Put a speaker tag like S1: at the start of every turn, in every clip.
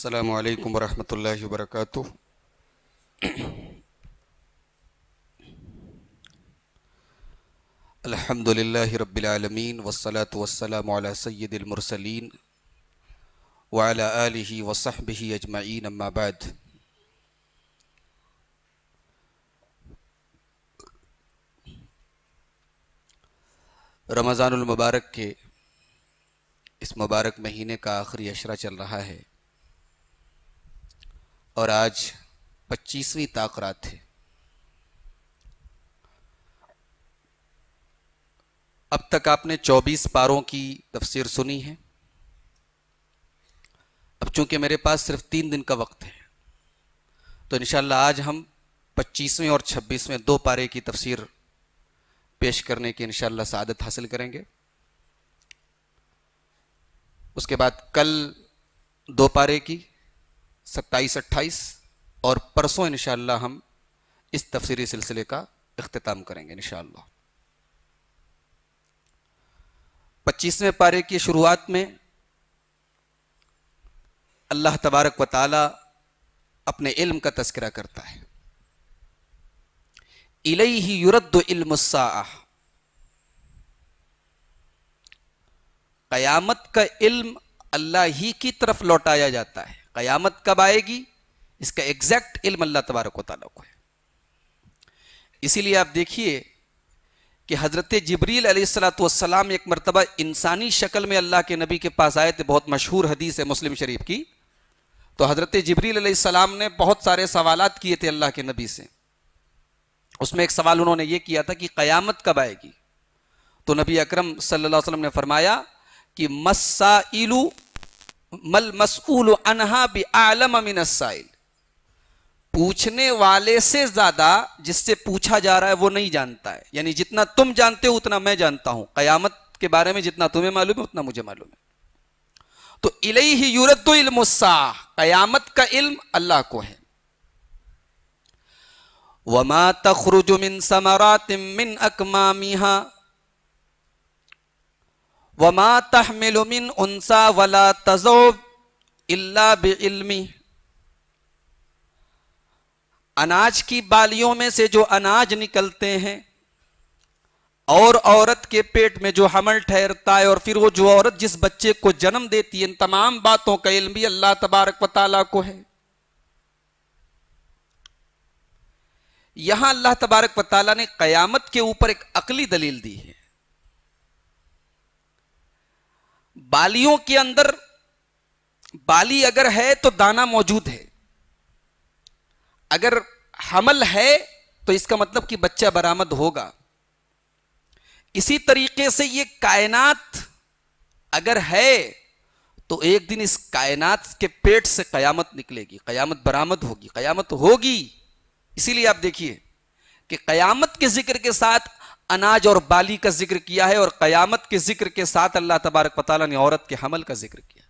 S1: السلام عليكم ورحمة الله وبركاته الحمد لله رب العالمين والصلاة والسلام على سيد المرسلين وعلى آله وصحبه أجمعين أما بعد रमज़ान मुबारक के इस मुबारक महीने का आखिरी अशरा चल रहा है और आज पच्चीसवीं ताकरा थे अब तक आपने 24 पारों की तफसीर सुनी है अब चूंकि मेरे पास सिर्फ तीन दिन का वक्त है तो इनशाला आज हम 25वें और 26वें दो पारे की तफसीर पेश करने की इनशाला सआदत हासिल करेंगे उसके बाद कल दो पारे की सत्ताईस अट्ठाईस और परसों इनशाला हम इस तफसीरी सिलसिले का अख्ताम करेंगे इन पच्चीसवें पारे की शुरुआत में अल्लाह तबारक व ताली अपने इल्म का तस्करा करता है इलई ही युरद इल्मसा कयामत का इल्म अल्लाह ही की तरफ लौटाया जाता है क़यामत कब आएगी इसका एग्जैक्ट इल्म अल्लाह तबारक वाली को है इसीलिए आप देखिए कि हज़रत जबरील अलैहिस्सलाम एक मरतबा इंसानी शक्ल में अल्लाह के नबी के पास आए थे बहुत मशहूर हदीस है मुस्लिम शरीफ की तो हज़रत जबरील अलैहिस्सलाम ने बहुत सारे सवाल किए थे अल्लाह के नबी से उसमें एक सवाल उन्होंने ये किया था कि क़यामत कब आएगी तो नबी अकरम सल्लल्लाहु अलैहि वसल्लम ने फरमाया कि मसाइलू मल मसूल अनहा भी आलम अमिन पूछने वाले से ज्यादा जिससे पूछा जा रहा है वो नहीं जानता है यानी जितना तुम जानते हो उतना मैं जानता हूं कयामत के बारे में जितना तुम्हें मालूम है उतना मुझे मालूम है तो इलई ही यूरत इल्म कयामत का इल्म अल्लाह को है वमा तखरुजुमिन समरा तिमिन अकमामिहा वमा तहमिलुमिन उनसा वला तजो इल्ला बिल्मी अनाज की बालियों में से जो अनाज निकलते हैं और औरत के पेट में जो हमल ठहरता है और फिर वो जो औरत जिस बच्चे को जन्म देती है इन तमाम बातों का इल्म भी अल्लाह तबारक वाली को है यहां अल्लाह तबारक वाली ने कयामत के ऊपर एक अकली दलील दी है बालियों के अंदर बाली अगर है तो दाना मौजूद है अगर हमल है तो इसका मतलब कि बच्चा बरामद होगा इसी तरीके से ये कायनात अगर है तो एक दिन इस कायनात के पेट से कयामत निकलेगी कयामत बरामद होगी कयामत होगी इसीलिए आप देखिए कि कयामत के जिक्र के साथ अनाज और बाली का जिक्र किया है और कयामत के जिक्र के साथ अल्लाह तबारक वाली ने औरत के हमल का जिक्र किया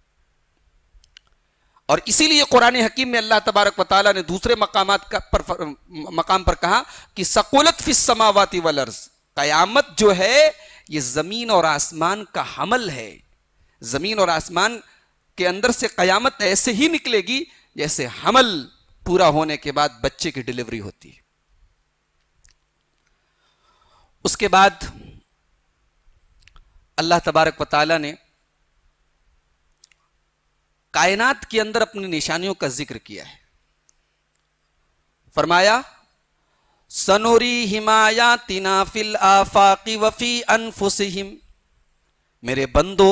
S1: और इसीलिए कुरान हकीम में अल्लाह तबारक वाली ने दूसरे मकाम पर मकाम पर कहा कि सकोलत फिस समावाती वलर्स कयामत जो है ये जमीन और आसमान का हमल है जमीन और आसमान के अंदर से कयामत ऐसे ही निकलेगी जैसे हमल पूरा होने के बाद बच्चे की डिलीवरी होती है उसके बाद अल्लाह तबारक व ने कायनात के अंदर अपनी निशानियों का जिक्र किया है फरमाया सनोरी हिमाया फिल आफाकी वफी अनफुसहिम मेरे बंदो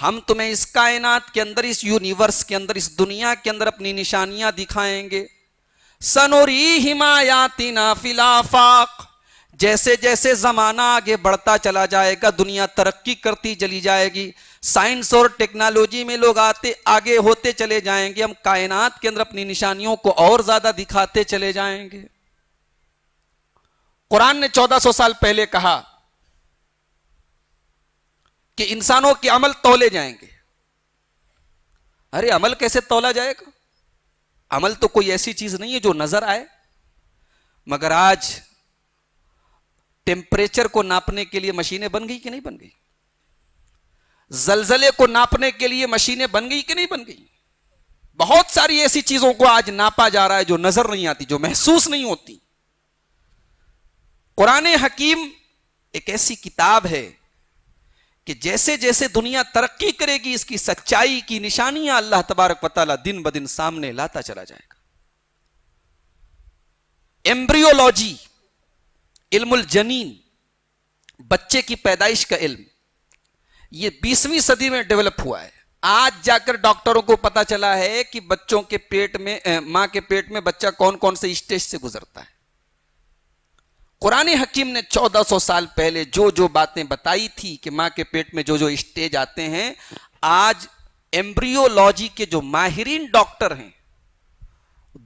S1: हम तुम्हें इस कायनात के अंदर इस यूनिवर्स के अंदर इस दुनिया के अंदर अपनी निशानियां दिखाएंगे सनोरी हिमाया फिल आफाक जैसे जैसे ज़माना आगे बढ़ता चला जाएगा दुनिया तरक्की करती चली जाएगी साइंस और टेक्नोलॉजी में लोग आते आगे होते चले जाएंगे हम कायनात के अंदर अपनी निशानियों को और ज़्यादा दिखाते चले जाएंगे कुरान ने 1400 साल पहले कहा कि इंसानों के अमल तोले जाएंगे अरे अमल कैसे तोला जाएगा अमल तो कोई ऐसी चीज़ नहीं है जो नज़र आए मगर आज टेम्परेचर को नापने के लिए मशीनें बन गई कि नहीं बन गई जलजले को नापने के लिए मशीनें बन गई कि नहीं बन गई बहुत सारी ऐसी चीजों को आज नापा जा रहा है जो नजर नहीं आती जो महसूस नहीं होती कुरान हकीम एक ऐसी किताब है कि जैसे जैसे दुनिया तरक्की करेगी इसकी सच्चाई की निशानियां अल्लाह तबारक वाली दिन ब दिन सामने लाता चला जाएगा एम्ब्रियोलॉजी इल्मुल जनीन बच्चे की पैदाइश का इल्म ये 20वीं सदी में डेवलप हुआ है आज जाकर डॉक्टरों को पता चला है कि बच्चों के पेट में मां के पेट में बच्चा कौन कौन से स्टेज से गुजरता है कुरान हकीम ने 1400 साल पहले जो जो बातें बताई थी कि मां के पेट में जो जो स्टेज आते हैं आज एम्ब्रियोलॉजी के जो माहरीन डॉक्टर हैं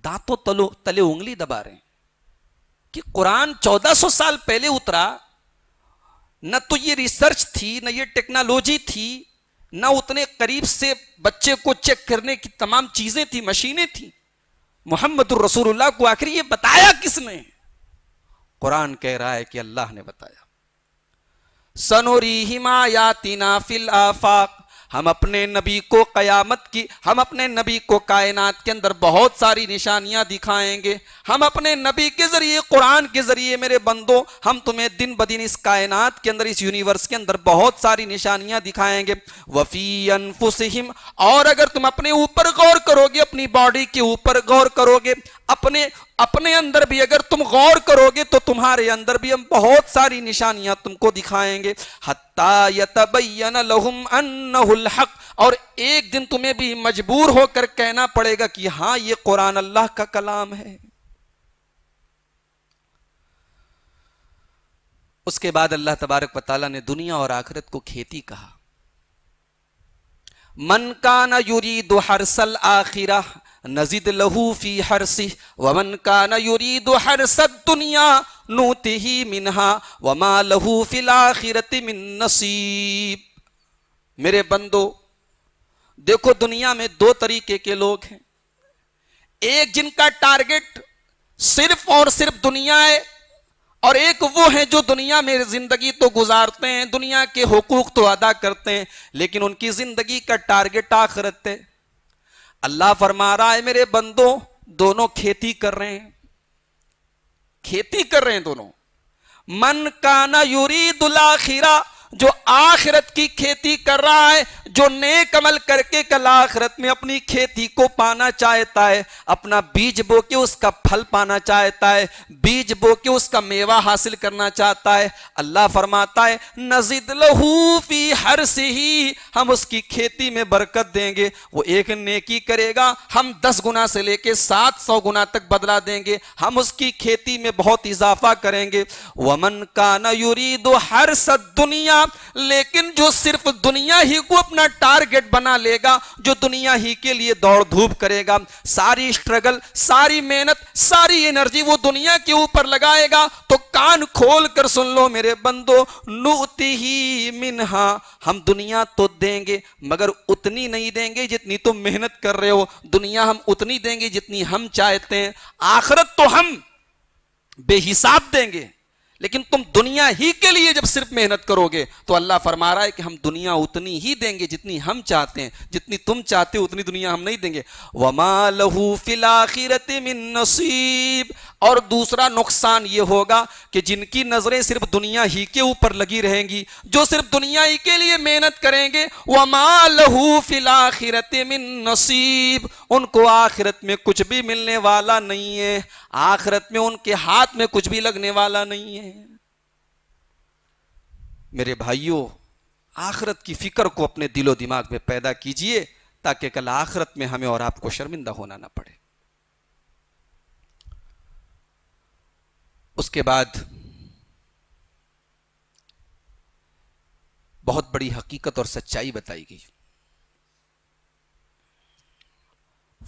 S1: दांतों तलो तले उंगली दबा रहे हैं कि कुरान 1400 साल पहले उतरा न तो ये रिसर्च थी न ये टेक्नोलॉजी थी न उतने करीब से बच्चे को चेक करने की तमाम चीजें थी मशीनें थी मोहम्मद रसूलुल्लाह को आखिर ये बताया किसने कुरान कह रहा है कि अल्लाह ने बताया सनोरी हिमायातिना फिल आफाक हम अपने नबी को कयामत की हम अपने नबी को कायनात के अंदर बहुत सारी निशानियां दिखाएंगे हम अपने नबी के जरिए कुरान के जरिए मेरे बंदों हम तुम्हें दिन ब दिन इस कायनात के अंदर इस यूनिवर्स के अंदर बहुत सारी निशानियां दिखाएंगे वफी फुसहिम और अगर तुम अपने ऊपर गौर करोगे अपनी बॉडी के ऊपर गौर करोगे अपने अपने अंदर भी अगर तुम गौर करोगे तो तुम्हारे अंदर भी हम बहुत सारी निशानियां तुमको दिखाएंगे हक और एक दिन तुम्हें भी मजबूर होकर कहना पड़ेगा कि हां ये कुरान अल्लाह का कलाम है उसके बाद अल्लाह तबारक वाली ने दुनिया और आखिरत को खेती कहा मन का न यूरी हरसल आखिरा नजीद लहू फी हर सिह वमन का दो हर सद दुनिया नूति ही मिनहा वमा लहू फिलाखिरत मिन नसीब मेरे बंदो देखो दुनिया में दो तरीके के लोग हैं एक जिनका टारगेट सिर्फ और सिर्फ दुनिया है और एक वो है जो दुनिया में जिंदगी तो गुजारते हैं दुनिया के हकूक तो अदा करते हैं लेकिन उनकी जिंदगी का टारगेट आखिरत है अल्लाह फरमा रहा है मेरे बंदों दोनों खेती कर रहे हैं खेती कर रहे हैं दोनों मन काना यूरी दुलाखीरा जो आखिरत की खेती कर रहा है जो नेक अमल करके कल आखिरत में अपनी खेती को पाना चाहता है अपना बीज बो के उसका फल पाना चाहता है बीज बो के उसका मेवा हासिल करना चाहता है अल्लाह फरमाता है नजीद लहूफी हर से ही हम उसकी खेती में बरकत देंगे वो एक नेकी करेगा हम दस गुना से लेके सात सौ गुना तक बदला देंगे हम उसकी खेती में बहुत इजाफा करेंगे वमन का नूरी दो हर सद दुनिया लेकिन जो सिर्फ दुनिया ही को अपना टारगेट बना लेगा जो दुनिया ही के लिए दौड़ धूप करेगा सारी स्ट्रगल सारी मेहनत सारी एनर्जी वो दुनिया के ऊपर लगाएगा तो कान खोल कर सुन लो मेरे बंदो नूती ही मिनहा हम दुनिया तो देंगे मगर उतनी नहीं देंगे जितनी तुम तो मेहनत कर रहे हो दुनिया हम उतनी देंगे जितनी हम चाहते हैं आखरत तो हम बेहिसाब देंगे लेकिन तुम दुनिया ही के लिए जब सिर्फ मेहनत करोगे तो अल्लाह फरमा रहा है कि हम दुनिया उतनी ही देंगे जितनी हम चाहते हैं जितनी तुम चाहते हो उतनी दुनिया हम नहीं देंगे वमा लहू फिलाखिरत मिन नसीब और दूसरा नुकसान ये होगा कि जिनकी नज़रें सिर्फ दुनिया ही के ऊपर लगी रहेंगी जो सिर्फ दुनिया ही के लिए मेहनत करेंगे वह मालहू फिलात में नसीब उनको आखिरत में कुछ भी मिलने वाला नहीं है आखिरत में उनके हाथ में कुछ भी लगने वाला नहीं है मेरे भाइयों आखिरत की फिक्र को अपने दिलो दिमाग में पैदा कीजिए ताकि कल आखिरत में हमें और आपको शर्मिंदा होना ना पड़े उसके बाद बहुत बड़ी हकीकत और सच्चाई बताई गई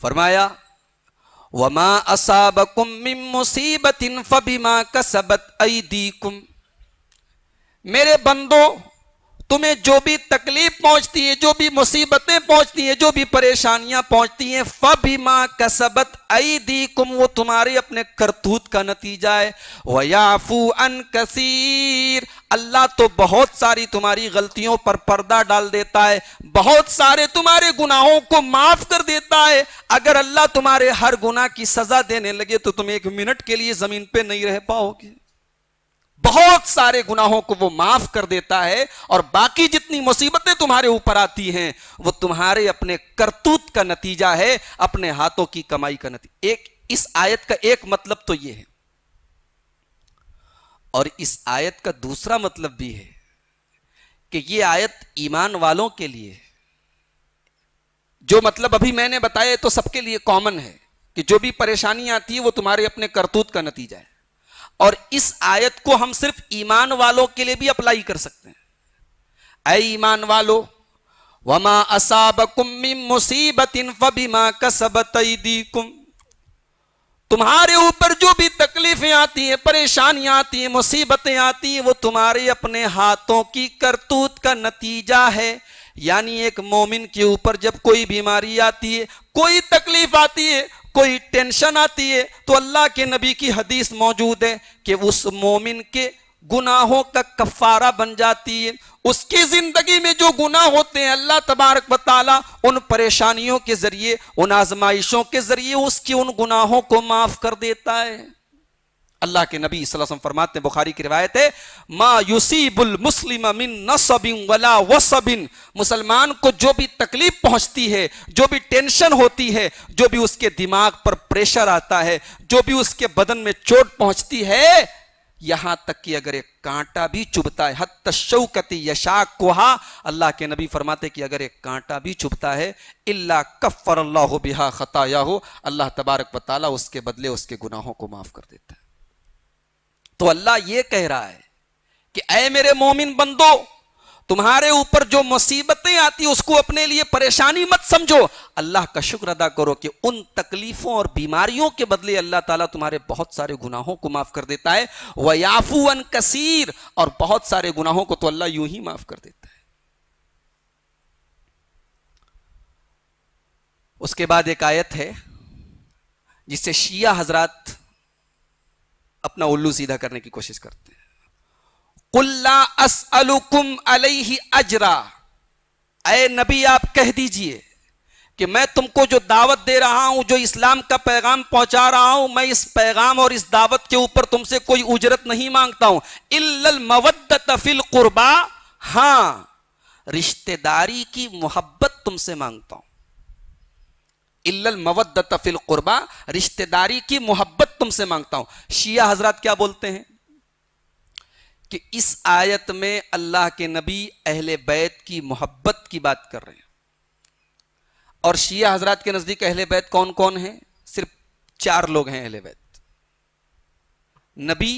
S1: फरमाया वमा असाबकुम मिम मुसीबतिन फबिमा कसबत ऐदीकुम मेरे बंदो तुम्हें जो भी तकलीफ पहुंचती है जो भी मुसीबतें पहुंचती है जो भी परेशानियां पहुंचती हैं माँ कसबत आई दी कुम वो तुम्हारे अपने करतूत का नतीजा है वयाफू अन कसीर अल्लाह तो बहुत सारी तुम्हारी गलतियों पर पर्दा डाल देता है बहुत सारे तुम्हारे गुनाहों को माफ कर देता है अगर अल्लाह तुम्हारे हर गुनाह की सजा देने लगे तो तुम एक मिनट के लिए जमीन पर नहीं रह पाओगे बहुत सारे गुनाहों को वो माफ कर देता है और बाकी जितनी मुसीबतें तुम्हारे ऊपर आती हैं वो तुम्हारे अपने करतूत का नतीजा है अपने हाथों की कमाई का नतीजा एक इस आयत का एक मतलब तो ये है और इस आयत का दूसरा मतलब भी है कि ये आयत ईमान वालों के लिए जो मतलब अभी मैंने बताया तो सबके लिए कॉमन है कि जो भी परेशानी आती है वो तुम्हारे अपने करतूत का नतीजा है और इस आयत को हम सिर्फ ईमान वालों के लिए भी अप्लाई कर सकते हैं ऐ ईमान वालो वमा असाब मुसीबत इन फबीमा कसबत कुम तुम्हारे ऊपर जो भी तकलीफें आती हैं परेशानियां आती हैं मुसीबतें आती हैं वो तुम्हारे अपने हाथों की करतूत का नतीजा है यानी एक मोमिन के ऊपर जब कोई बीमारी आती है कोई तकलीफ आती है कोई टेंशन आती है तो अल्लाह के नबी की हदीस मौजूद है कि उस मोमिन के गुनाहों का कफारा बन जाती है उसकी जिंदगी में जो गुनाह होते हैं अल्लाह तबारक बताला उन परेशानियों के जरिए उन आजमाइशों के जरिए उसकी उन गुनाहों को माफ कर देता है अल्लाह के नबी वसल्लम फरमाते हैं बुखारी की रिवायत है मा युसीबुल मुस्लिम मिन नसबिन वला वसबिन मुसलमान को जो भी तकलीफ पहुंचती है जो भी टेंशन होती है जो भी उसके दिमाग पर प्रेशर आता है जो भी उसके बदन में चोट पहुंचती है यहां तक कि अगर एक कांटा भी चुभता है हत शौकती कुहा अल्लाह के नबी फरमाते कि अगर एक कांटा भी चुभता है इल्ला कफ़र अल्लाह बिहा खताया हो अल्लाह तबारक बताला उसके बदले उसके गुनाहों को माफ कर देता है तो अल्लाह ये कह रहा है कि अय मेरे मोमिन बंदो तुम्हारे ऊपर जो मुसीबतें आती उसको अपने लिए परेशानी मत समझो अल्लाह का शुक्र अदा करो कि उन तकलीफों और बीमारियों के बदले अल्लाह ताला तुम्हारे बहुत सारे गुनाहों को माफ कर देता है वयाफू अन कसीर और बहुत सारे गुनाहों को तो अल्लाह यूं ही माफ कर देता है उसके बाद एक आयत है जिसे शिया हजरात अपना उल्लू सीधा करने की कोशिश करते हैं कुल्ला असअलुकुम अलैहि अजरा अय नबी आप कह दीजिए कि मैं तुमको जो दावत दे रहा हूं जो इस्लाम का पैगाम पहुंचा रहा हूं मैं इस पैगाम और इस दावत के ऊपर तुमसे कोई उजरत नहीं मांगता हूं इल्लल मवद तफिल कुर्बा हां रिश्तेदारी की मोहब्बत तुमसे मांगता हूं इल्ल मवद्दत फिल कुर्बा रिश्तेदारी की मोहब्बत तुमसे मांगता हूं शिया हजरत क्या बोलते हैं कि इस आयत में अल्लाह के नबी अहले बैत की मोहब्बत की बात कर रहे हैं और शिया हजरत के नजदीक अहले बैत कौन कौन है सिर्फ चार लोग हैं अहले बैत नबी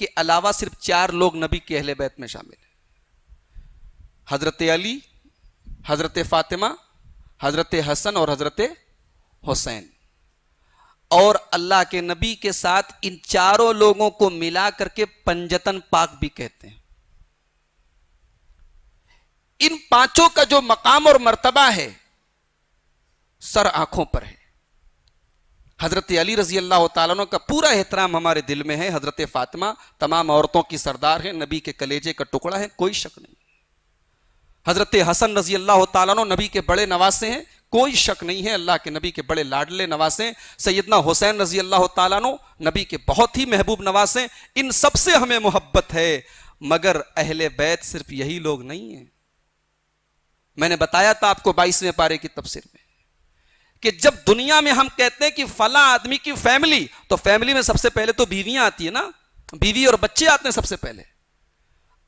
S1: के अलावा सिर्फ चार लोग नबी के अहले बैत में शामिल हैं हजरत अली हजरत फातिमा हजरत हसन और हजरत हुसैन और अल्लाह के नबी के साथ इन चारों लोगों को मिला करके पंजतन पाक भी कहते हैं इन पांचों का जो मकाम और मर्तबा है सर आंखों पर है हजरत अली रजी अल्लाह तु का पूरा एहतराम हमारे दिल में है हजरत फातिमा तमाम औरतों की सरदार है नबी के कलेजे का टुकड़ा है कोई शक नहीं हजरत हसन रजी अल्लाह तु नबी के बड़े नवासे हैं कोई शक नहीं है अल्लाह के नबी के बड़े लाडले नवासे सैदना हुसैन रजी अल्लाह तु नबी के बहुत ही महबूब नवासे इन सबसे हमें मोहब्बत है मगर अहले बैत सिर्फ यही लोग नहीं है मैंने बताया था आपको बाईसवें पारे की तबसर में कि जब दुनिया में हम कहते हैं कि फला आदमी की फैमिली तो फैमिली में सबसे पहले तो बीवियां आती है ना बीवी और बच्चे आते हैं सबसे पहले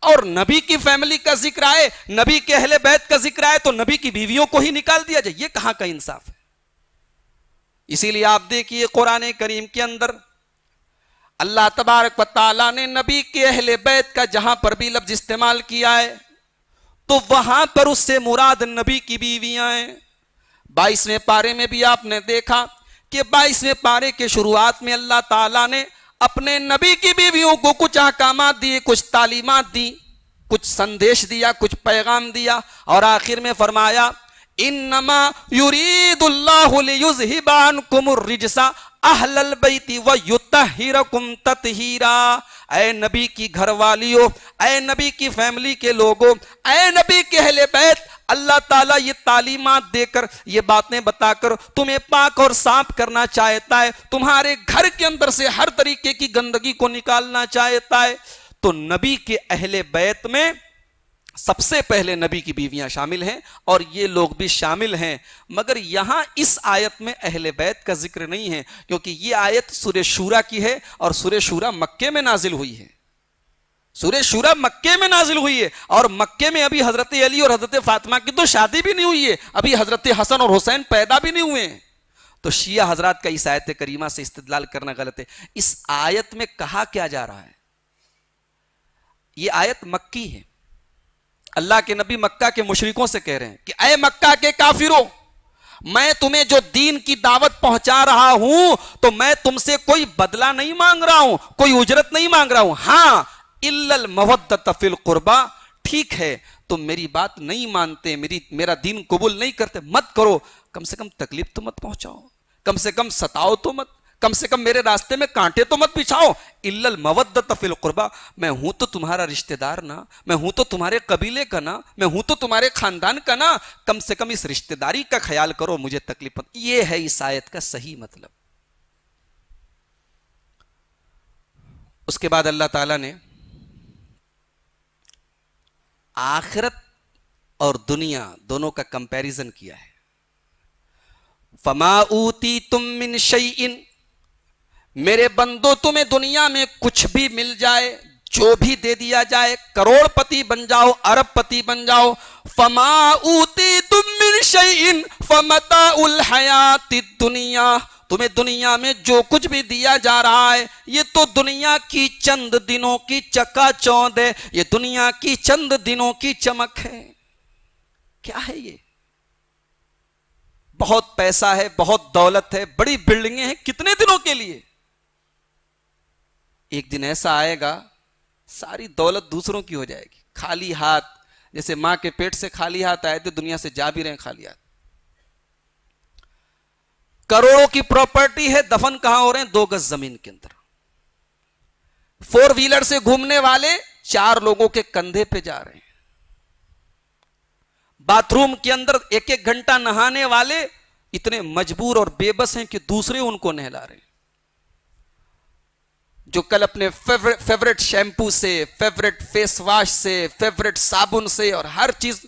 S1: और नबी की फैमिली का जिक्र आए नबी के अहले बैत का जिक्र आए तो नबी की बीवियों को ही निकाल दिया जाए ये कहां का इंसाफ है इसीलिए आप देखिए कुरान करीम के अंदर अल्लाह तबारक वाली ने नबी के अहले बैत का जहां पर भी लफ्ज इस्तेमाल किया है तो वहां पर उससे मुराद नबी की बीवियां हैं बाईसवें पारे में भी आपने देखा कि बाईसवें पारे के शुरुआत में अल्लाह ताला ने अपने नबी की बीवियों को कुछ अहकाम दिए कुछ तालीमत दी कुछ संदेश दिया कुछ पैगाम दिया और आखिर में फरमाया इन नमा युरीदुल्लाबान कुमर रिजसा अहलल बैती व युतहिरकुम हीरा ए नबी की घरवालियों ए नबी की फैमिली के लोगों अय नबी के अहले बैत अल्लाह ताला ये तालीमात देकर ये बातें बताकर तुम्हें पाक और साफ करना चाहता है तुम्हारे घर के अंदर से हर तरीके की गंदगी को निकालना चाहता है तो नबी के अहले बैत में सबसे पहले नबी की बीवियां शामिल हैं और ये लोग भी शामिल हैं मगर यहां इस आयत में अहले बैत का जिक्र नहीं है क्योंकि ये आयत सूर्य शूरा की है और सूर्य शूरा मक्के में नाजिल हुई है सूर्य शूरा मक्के में नाजिल हुई है और मक्के में अभी हजरत अली और हजरत फातिमा की तो शादी भी नहीं हुई है अभी हजरत हसन और हुसैन पैदा भी नहीं हुए हैं तो शिया हजरात का इस आयत करीमा से इस्तलाल करना गलत है इस आयत में कहा क्या जा रहा है ये आयत मक्की है अल्लाह के नबी मक्का के मुशरिकों से कह रहे हैं कि अय मक्का के काफिरों मैं तुम्हें जो दीन की दावत पहुंचा रहा हूं तो मैं तुमसे कोई बदला नहीं मांग रहा हूं कोई उजरत नहीं मांग रहा हूं हां इल्ल मवद्दत फिल कुर्बा ठीक है तुम मेरी बात नहीं मानते मेरी मेरा दीन कबूल नहीं करते मत करो कम से कम तकलीफ तो मत पहुंचाओ कम से कम सताओ तो मत कम से कम मेरे रास्ते में कांटे तो मत बिछाओ इल्लल मवद्दत फिल कुर्बा मैं हूं तो तुम्हारा रिश्तेदार ना मैं हूं तो तुम्हारे कबीले का ना मैं हूं तो तुम्हारे खानदान का ना कम से कम इस रिश्तेदारी का ख्याल करो मुझे तकलीफ ये है इस आयत का सही मतलब उसके बाद अल्लाह ताला ने आखिरत और दुनिया दोनों का कंपैरिजन किया है फमाऊती तुम मिन शई मेरे बंदो तुम्हें दुनिया में कुछ भी मिल जाए जो भी दे दिया जाए करोड़पति बन जाओ अरबपति बन जाओ फमा ऊती तुम मिन शैन फमता उल हयाती दुनिया तुम्हें दुनिया में जो कुछ भी दिया जा रहा है ये तो दुनिया की चंद दिनों की चका चौद है ये दुनिया की चंद दिनों की चमक है क्या है ये बहुत पैसा है बहुत दौलत है बड़ी बिल्डिंगे हैं कितने दिनों के लिए एक दिन ऐसा आएगा सारी दौलत दूसरों की हो जाएगी खाली हाथ जैसे माँ के पेट से खाली हाथ आए थे दुनिया से जा भी रहे खाली हाथ करोड़ों की प्रॉपर्टी है दफन कहां हो रहे हैं दो गज जमीन के अंदर फोर व्हीलर से घूमने वाले चार लोगों के कंधे पे जा रहे हैं बाथरूम के अंदर एक एक घंटा नहाने वाले इतने मजबूर और बेबस हैं कि दूसरे उनको नहला रहे हैं जो कल अपने फेवरेट शैम्पू से फेवरेट फेस वॉश से फेवरेट साबुन से और हर चीज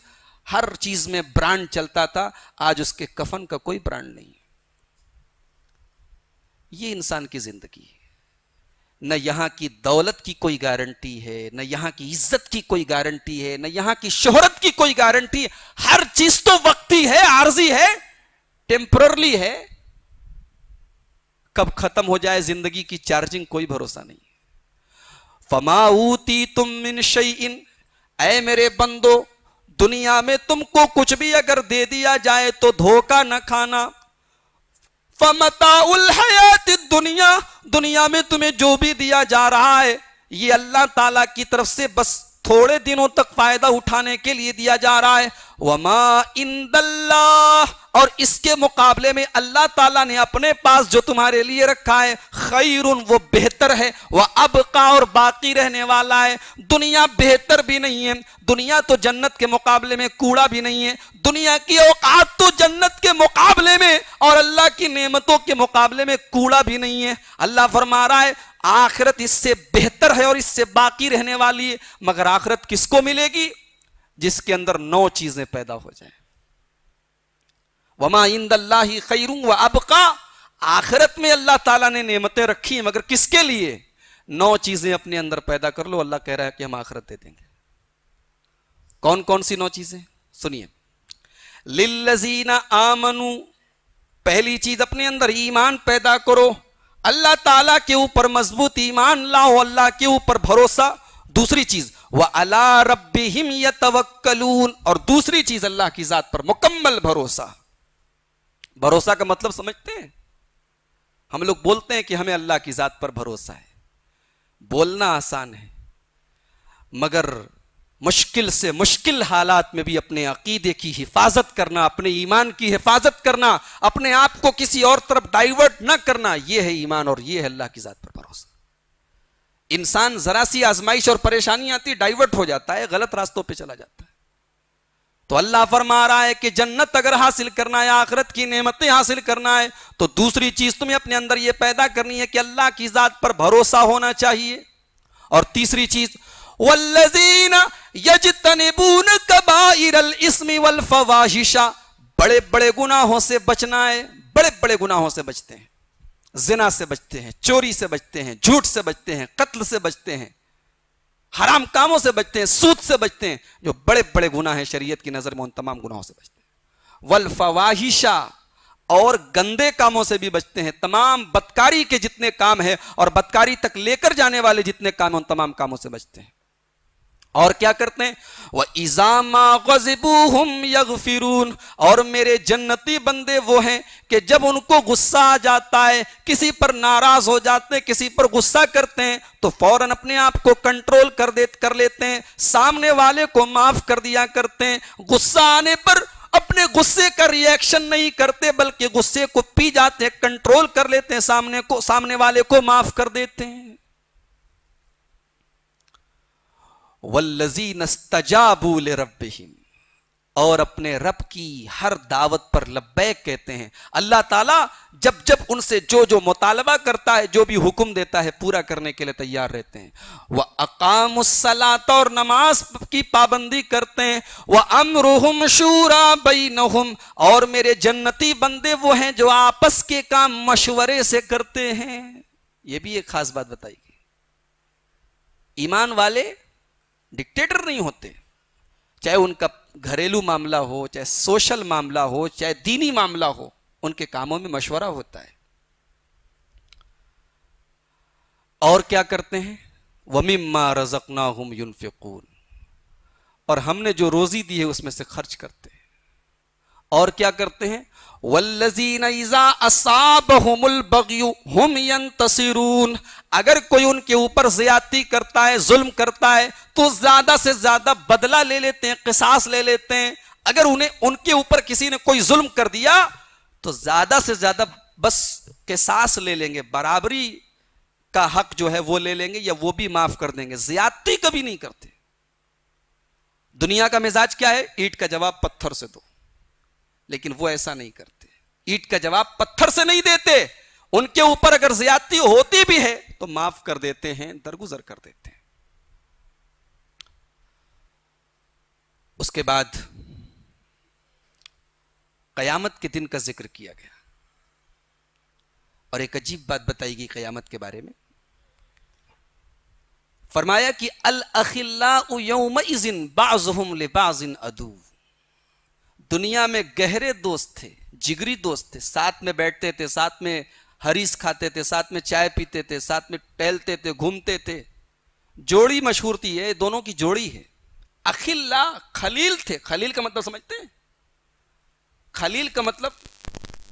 S1: हर चीज में ब्रांड चलता था आज उसके कफन का कोई ब्रांड नहीं ये इंसान की जिंदगी है न यहां की दौलत की कोई गारंटी है न यहां की इज्जत की कोई गारंटी है न यहां की शोहरत की कोई गारंटी हर चीज तो वक्ती है आर्जी है टेम्परली है कब खत्म हो जाए जिंदगी की चार्जिंग कोई भरोसा नहीं फमाऊती तुम इन शई इन ऐ मेरे बंदो दुनिया में तुमको कुछ भी अगर दे दिया जाए तो धोखा न खाना फमताउल हयात दुनिया दुनिया में तुम्हें जो भी दिया जा रहा है ये अल्लाह ताला की तरफ से बस थोड़े दिनों तक फायदा उठाने के लिए दिया जा रहा है वमा इंदल्ला और इसके मुकाबले में अल्लाह ताला ने अपने पास जो तुम्हारे लिए रखा है खैर वो बेहतर है वह अब का और बाकी रहने वाला है दुनिया बेहतर भी नहीं है दुनिया तो जन्नत के मुकाबले में कूड़ा भी नहीं है दुनिया की औकात तो जन्नत के मुकाबले में और अल्लाह की नेमतों के मुकाबले में कूड़ा भी नहीं है अल्लाह फरमा रहा है आखिरत इससे बेहतर है और इससे बाकी रहने वाली है मगर आखिरत किसको मिलेगी जिसके अंदर नौ चीजें पैदा हो जाए वमा इंद अल्लाह खैरू व अबका आखिरत में अल्लाह ताला ने नेमतें रखी मगर किसके लिए नौ चीजें अपने अंदर पैदा कर लो अल्लाह कह रहा है कि हम आखिरत दे देंगे कौन कौन सी नौ चीजें सुनिए लिल्लजीना आमनु पहली चीज अपने अंदर ईमान पैदा करो अल्लाह ताला के ऊपर मजबूत ईमान लाओ अल्लाह के ऊपर भरोसा दूसरी चीज वह अला रबिम यून और दूसरी चीज अल्लाह की जात पर मुकम्मल भरोसा भरोसा का मतलब समझते हैं हम लोग बोलते हैं कि हमें अल्लाह की जात पर भरोसा है बोलना आसान है मगर मुश्किल से मुश्किल हालात में भी अपने अकीदे की हिफाजत करना अपने ईमान की हिफाजत करना अपने आप को किसी और तरफ डाइवर्ट ना करना यह है ईमान और यह है अल्लाह की जात पर भरोसा इंसान जरा सी आजमाइश और परेशानी आती डाइवर्ट हो जाता है गलत रास्तों पे चला जाता है तो अल्लाह फरमा रहा है कि जन्नत अगर हासिल करना है आखरत की नेमतें हासिल करना है तो दूसरी चीज तुम्हें अपने अंदर यह पैदा करनी है कि अल्लाह की जात पर भरोसा होना चाहिए और तीसरी चीज वल्लजीन वल फवाहिशा बड़े बड़े गुनाहों से बचना है बड़े बड़े गुनाहों से बचते हैं जिना से बचते हैं चोरी से बचते हैं झूठ से बचते हैं कत्ल से बचते हैं हराम कामों से बचते हैं सूद से बचते हैं जो बड़े बड़े गुना हैं शरीयत की नज़र में उन तमाम गुनाहों से बचते हैं वल फवाहिशा और गंदे कामों से भी बचते हैं तमाम बदकारी के जितने काम हैं और बदकारी तक लेकर जाने वाले जितने काम हैं उन तमाम कामों से बचते हैं और क्या करते हैं वह इजामा गजबू हम यगफिरून और मेरे जन्नती बंदे वो हैं कि जब उनको गुस्सा आ जाता है किसी पर नाराज हो जाते हैं किसी पर गुस्सा करते हैं तो फौरन अपने आप को कंट्रोल कर दे कर लेते हैं सामने वाले को माफ कर दिया करते हैं गुस्सा आने पर अपने गुस्से का रिएक्शन नहीं करते बल्कि गुस्से को पी जाते हैं कंट्रोल कर लेते हैं सामने को सामने वाले को माफ कर देते हैं वल्लजी नस्ताबूल रबिम और अपने रब की हर दावत पर लब्बैक कहते हैं अल्लाह ताला जब जब उनसे जो जो मुतालबा करता है जो भी हुक्म देता है पूरा करने के लिए तैयार रहते हैं वह अकाम और नमाज की पाबंदी करते हैं वह अमरुहम शूरा बई और मेरे जन्नती बंदे वो हैं जो आपस के काम मशवरे से करते हैं ये भी एक खास बात गई ईमान वाले डिक्टेटर नहीं होते चाहे उनका घरेलू मामला हो चाहे सोशल मामला हो चाहे दीनी मामला हो उनके कामों में मशवरा होता है और क्या करते हैं वमिमा रजकना हम यूनफिकून और हमने जो रोजी दी है उसमें से खर्च करते हैं और क्या करते हैं वल्लजीन हम तसिरून अगर कोई उनके ऊपर ज्यादती करता है जुल्म करता है तो ज्यादा से ज्यादा बदला ले लेते हैं किसास ले लेते हैं अगर उन्हें उनके ऊपर किसी ने कोई जुल्म कर दिया तो ज्यादा से ज्यादा बस किसास ले लेंगे बराबरी का हक जो है वो ले लेंगे या वो भी माफ कर देंगे ज्यादती कभी नहीं करते दुनिया का मिजाज क्या है ईट का जवाब पत्थर से दो लेकिन वो ऐसा नहीं करते ईट का जवाब पत्थर से नहीं देते उनके ऊपर अगर ज्यादती होती भी है तो माफ कर देते हैं दरगुजर कर देते हैं उसके बाद कयामत के दिन का जिक्र किया गया और एक अजीब बात बताई गई कयामत के बारे में फरमाया कि अल अखिल्ला इजिन बाजुम ले बाजिन अदू दुनिया में गहरे दोस्त थे जिगरी दोस्त थे साथ में बैठते थे साथ में हरीस खाते थे साथ में चाय पीते थे साथ में टहलते थे घूमते थे जोड़ी मशहूर थी ये दोनों की जोड़ी है अखिल्ला खलील थे खलील का मतलब समझते हैं खलील का मतलब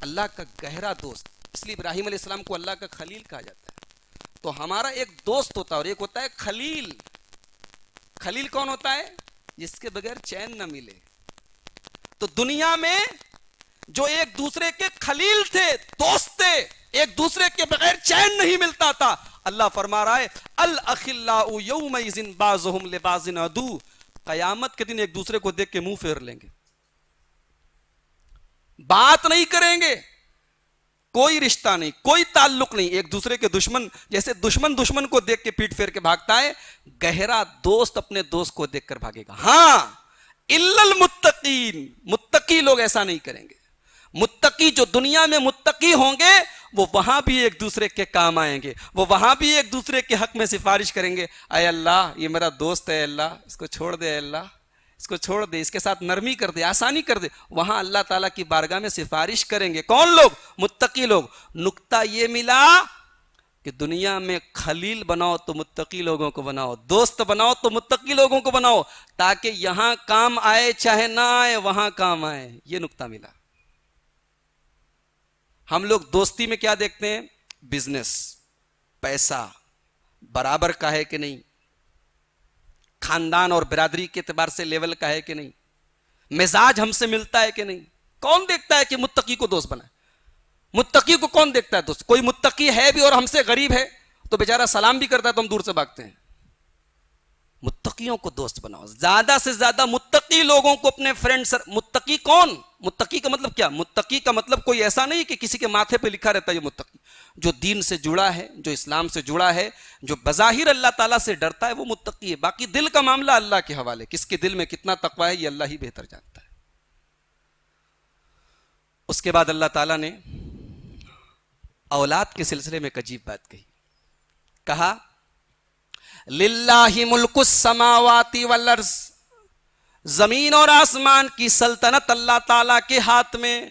S1: अल्लाह का गहरा दोस्त इसलिए इब्राहिम अलैहिस्सलाम को अल्लाह का खलील कहा जाता है तो हमारा एक दोस्त होता है और एक होता है खलील खलील कौन होता है जिसके बगैर चैन ना मिले तो दुनिया में जो एक दूसरे के खलील थे दोस्त थे एक दूसरे के बगैर चैन नहीं मिलता था अल्लाह फरमा रहा है अल अखिल्लाउमिन अदू कयामत के दिन एक दूसरे को देख के मुंह फेर लेंगे बात नहीं करेंगे कोई रिश्ता नहीं कोई ताल्लुक नहीं एक दूसरे के दुश्मन जैसे दुश्मन दुश्मन को देख के पीट फेर के भागता है गहरा दोस्त अपने दोस्त को देखकर भागेगा हां इल्लल मुत्तकीन मुत्तकी लोग ऐसा नहीं करेंगे मुत्तकी जो दुनिया में मुत्तकी होंगे वो वहां भी एक दूसरे के काम आएंगे वो वहां भी एक दूसरे के हक में सिफारिश करेंगे अय अल्लाह ये मेरा दोस्त है अल्लाह इसको छोड़ दे अल्लाह इसको छोड़ दे इसके साथ नरमी कर दे आसानी कर दे वहां अल्लाह ताला की बारगाह में सिफारिश करेंगे कौन लोग मुत्तकी लोग नुकता ये मिला कि दुनिया में खलील बनाओ तो मुत्तकी लोगों को बनाओ दोस्त बनाओ तो मुत्तकी लोगों को बनाओ ताकि यहां काम आए चाहे ना आए वहां काम आए ये नुकता मिला हम लोग दोस्ती में क्या देखते हैं बिजनेस पैसा बराबर का है कि नहीं खानदान और बिरादरी के अतबार से लेवल का है कि नहीं मिजाज हमसे मिलता है कि नहीं कौन देखता है कि मुत्तकी को दोस्त बनाए मुत्तकी को कौन देखता है दोस्त कोई मुत्तकी है भी और हमसे गरीब है तो बेचारा सलाम भी करता है तो हम दूर से भागते हैं मुत्तकियों को दोस्त बनाओ ज्यादा से ज्यादा मुत्तकी लोगों को अपने फ्रेंड सर मुत्तकी कौन मुत्तकी का मतलब क्या मुत्तकी का मतलब कोई ऐसा नहीं कि किसी के माथे पे लिखा रहता है ये मुत्तकी जो दीन से जुड़ा है जो इस्लाम से जुड़ा है जो बज़ाहिर अल्लाह ताला से डरता है वो मुत्तकी है बाकी दिल का मामला अल्लाह के हवाले किसके दिल में कितना तकवा है ये अल्लाह ही बेहतर जानता है उसके बाद अल्लाह ताला ने औलाद के सिलसिले में एक अजीब बात कही कहा ही मुल्कुस समावाती वलर्स जमीन और आसमान की सल्तनत अल्लाह ताला के हाथ में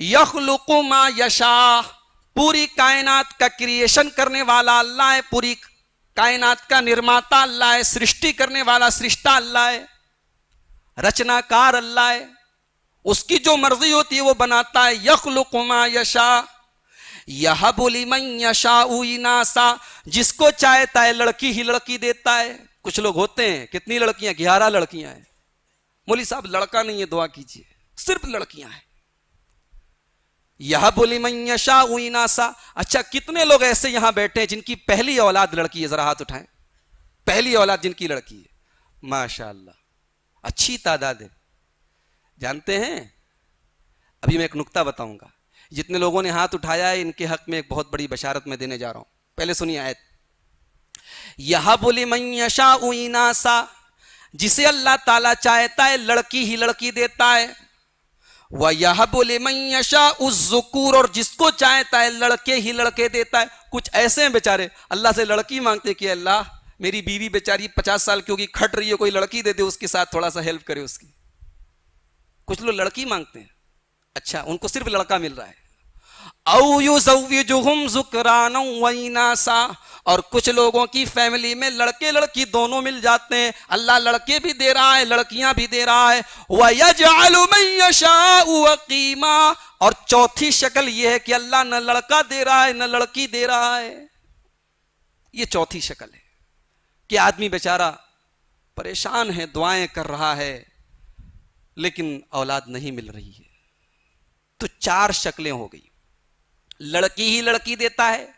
S1: यखलुकुमा यशा पूरी कायनात का क्रिएशन करने वाला अल्लाह है पूरी कायनात का निर्माता अल्लाह है सृष्टि करने वाला सृष्टा अल्लाह है रचनाकार अल्लाह है उसकी जो मर्जी होती है वो बनाता है यखलुकुमा यशा यह बोली मई यशा उनासा जिसको चाहता है लड़की ही लड़की देता है कुछ लोग होते हैं कितनी लड़कियां ग्यारह लड़कियां हैं मोली साहब लड़का नहीं है दुआ कीजिए सिर्फ लड़कियां हैं यह बोली मई यशा उनासा अच्छा कितने लोग ऐसे यहां बैठे हैं जिनकी पहली औलाद लड़की है जरा हाथ उठाएं पहली औलाद जिनकी लड़की है माशाला अच्छी तादाद है जानते हैं अभी मैं एक नुकता बताऊंगा जितने लोगों ने हाथ उठाया है इनके हक में एक बहुत बड़ी बशारत मैं देने जा रहा हूं पहले सुनिए आयत यह बोली मैशा सा जिसे अल्लाह ताला चाहता है लड़की ही लड़की देता है वह यह बोले मैशा उस जुकूर और जिसको चाहता है लड़के ही लड़के देता है कुछ ऐसे हैं बेचारे अल्लाह से लड़की मांगते कि अल्लाह मेरी बीवी बेचारी पचास साल की होगी खट रही है कोई लड़की दे दे उसके साथ थोड़ा सा हेल्प करे उसकी कुछ लोग लड़की मांगते हैं अच्छा उनको सिर्फ लड़का मिल रहा है और कुछ लोगों की फैमिली में लड़के लड़की दोनों मिल जाते हैं अल्लाह लड़के भी दे रहा है लड़कियां भी दे रहा है वकीमा और चौथी शक्ल यह है कि अल्लाह न लड़का दे रहा है न लड़की दे रहा है ये चौथी शक्ल है कि आदमी बेचारा परेशान है दुआएं कर रहा है लेकिन औलाद नहीं मिल रही है तो चार शक्लें हो गई लड़की ही लड़की देता है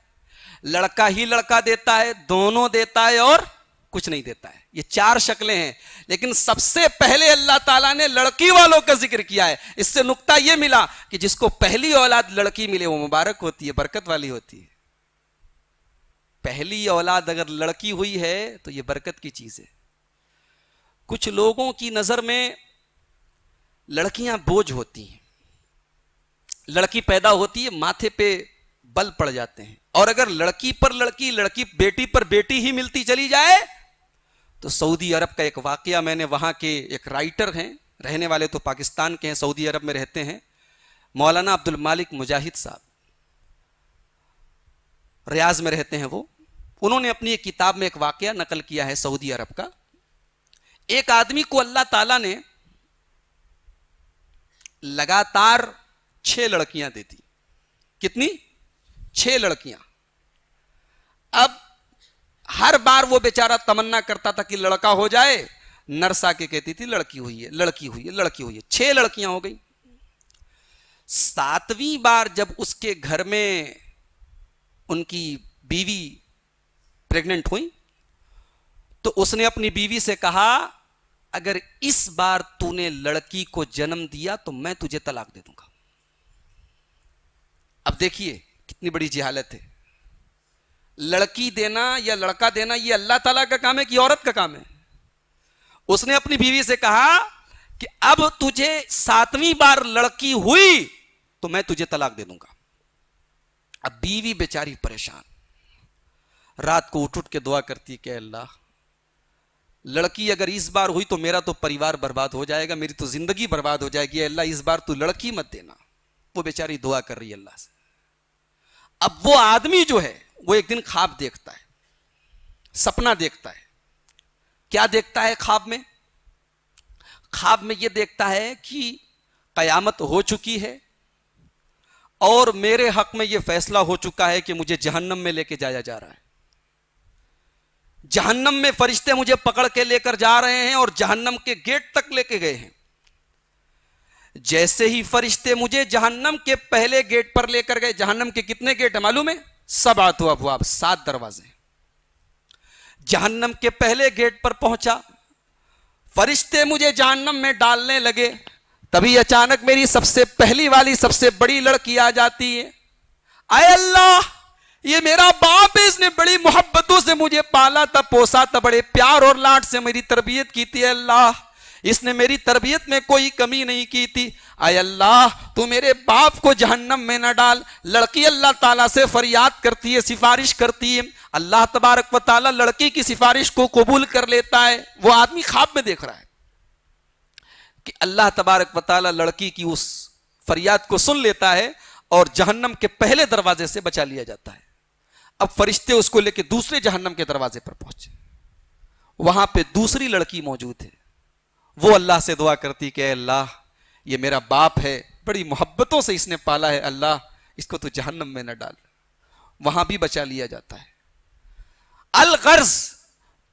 S1: लड़का ही लड़का देता है दोनों देता है और कुछ नहीं देता है ये चार शक्लें हैं लेकिन सबसे पहले अल्लाह ताला ने लड़की वालों का जिक्र किया है इससे नुकता ये मिला कि जिसको पहली औलाद लड़की मिले वो मुबारक होती है बरकत वाली होती है पहली औलाद अगर लड़की हुई है तो ये बरकत की चीज है कुछ लोगों की नजर में लड़कियां बोझ होती हैं लड़की पैदा होती है माथे पे बल पड़ जाते हैं और अगर लड़की पर लड़की लड़की बेटी पर बेटी ही मिलती चली जाए तो सऊदी अरब का एक वाक्य मैंने वहां के एक राइटर हैं रहने वाले तो पाकिस्तान के हैं सऊदी अरब में रहते हैं मौलाना अब्दुल मालिक मुजाहिद साहब रियाज में रहते हैं वो उन्होंने अपनी एक किताब में एक वाक्य नकल किया है सऊदी अरब का एक आदमी को अल्लाह ताला ने लगातार छह लड़कियां देती कितनी छह लड़कियां अब हर बार वो बेचारा तमन्ना करता था कि लड़का हो जाए नरसा के कहती थी लड़की हुई है लड़की हुई है लड़की हुई है छह लड़कियां हो गई सातवीं बार जब उसके घर में उनकी बीवी प्रेग्नेंट हुई तो उसने अपनी बीवी से कहा अगर इस बार तूने लड़की को जन्म दिया तो मैं तुझे तलाक दे दूंगा अब देखिए कितनी बड़ी जिहालत है लड़की देना या लड़का देना यह अल्लाह ताला का काम है कि औरत का काम है उसने अपनी बीवी से कहा कि अब तुझे सातवीं बार लड़की हुई तो मैं तुझे तलाक दे दूंगा अब बीवी बेचारी परेशान रात को उठ उठ के दुआ करती है कि अल्लाह लड़की अगर इस बार हुई तो मेरा तो परिवार बर्बाद हो जाएगा मेरी तो जिंदगी बर्बाद हो जाएगी अल्लाह इस बार तू लड़की मत देना वो बेचारी दुआ कर रही है अल्लाह से अब वो आदमी जो है वो एक दिन खाब देखता है सपना देखता है क्या देखता है खाब में ख्वाब में ये देखता है कि कयामत हो चुकी है और मेरे हक में यह फैसला हो चुका है कि मुझे जहन्नम में लेके जाया जा रहा है जहन्नम में फरिश्ते मुझे पकड़ के लेकर जा रहे हैं और जहन्नम के गेट तक लेके गए हैं जैसे ही फरिश्ते मुझे जहन्नम के पहले गेट पर लेकर गए जहन्नम के कितने गेट है मालूम है सब हुआ अब आप सात दरवाजे जहन्नम के पहले गेट पर पहुंचा फरिश्ते मुझे जहन्नम में डालने लगे तभी अचानक मेरी सबसे पहली वाली सबसे बड़ी लड़की आ जाती है अय अल्लाह ये मेरा बाप है इसने बड़ी मोहब्बतों से मुझे पाला था पोसा था बड़े प्यार और लाट से मेरी तरबियत की थी अल्लाह इसने मेरी तरबियत में कोई कमी नहीं की थी आय अल्लाह तू मेरे बाप को जहन्नम में न डाल लड़की अल्लाह ताला से फरियाद करती है सिफारिश करती है अल्लाह तबारक व ताला लड़की की सिफारिश को कबूल कर लेता है वो आदमी ख्वाब में देख रहा है कि अल्लाह तबारक व ताला लड़की की उस फरियाद को सुन लेता है और जहन्नम के पहले दरवाजे से बचा लिया जाता है अब फरिश्ते उसको लेके दूसरे जहन्नम के दरवाजे पर पहुंचे वहां पे दूसरी लड़की मौजूद है वो अल्लाह से दुआ करती कि अल्लाह ये मेरा बाप है बड़ी मोहब्बतों से इसने पाला है अल्लाह इसको तो जहन्नम में न डाल वहां भी बचा लिया जाता है अलगर्ज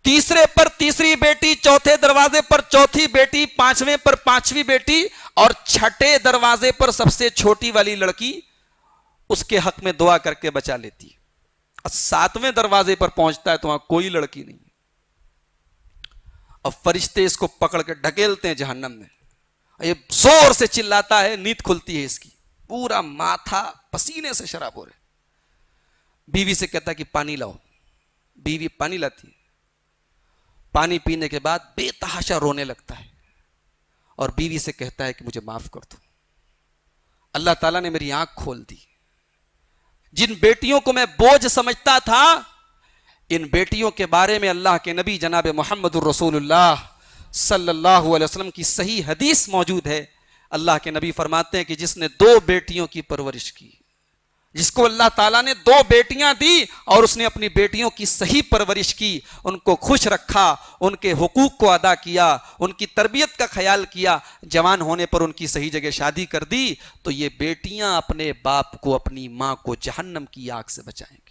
S1: तीसरे पर तीसरी बेटी चौथे दरवाजे पर चौथी बेटी पांचवें पर पांचवी बेटी और छठे दरवाजे पर सबसे छोटी वाली लड़की उसके हक में दुआ करके बचा लेती सातवें दरवाजे पर पहुंचता है तो वहां कोई लड़की नहीं और फरिश्ते इसको पकड़ के ढकेलते हैं जहन्नम में ये जोर से चिल्लाता है नींद खुलती है इसकी पूरा माथा पसीने से शराब हो रहे बीवी से कहता कि पानी लाओ बीवी पानी लाती है पानी पीने के बाद बेतहाशा रोने लगता है और बीवी से कहता है कि मुझे माफ कर दो अल्लाह ताला ने मेरी आंख खोल दी जिन बेटियों को मैं बोझ समझता था इन बेटियों के बारे में अल्लाह के नबी जनाब मोहम्मद रसूलुल्लाह सल्लल्लाहु अलैहि वसल्लम की सही हदीस मौजूद है अल्लाह के नबी फरमाते हैं कि जिसने दो बेटियों की परवरिश की जिसको अल्लाह ताला ने दो बेटियां दी और उसने अपनी बेटियों की सही परवरिश की उनको खुश रखा उनके हकूक़ को अदा किया उनकी तरबियत का ख्याल किया जवान होने पर उनकी सही जगह शादी कर दी तो ये बेटियां अपने बाप को अपनी माँ को जहन्नम की आग से बचाएंगी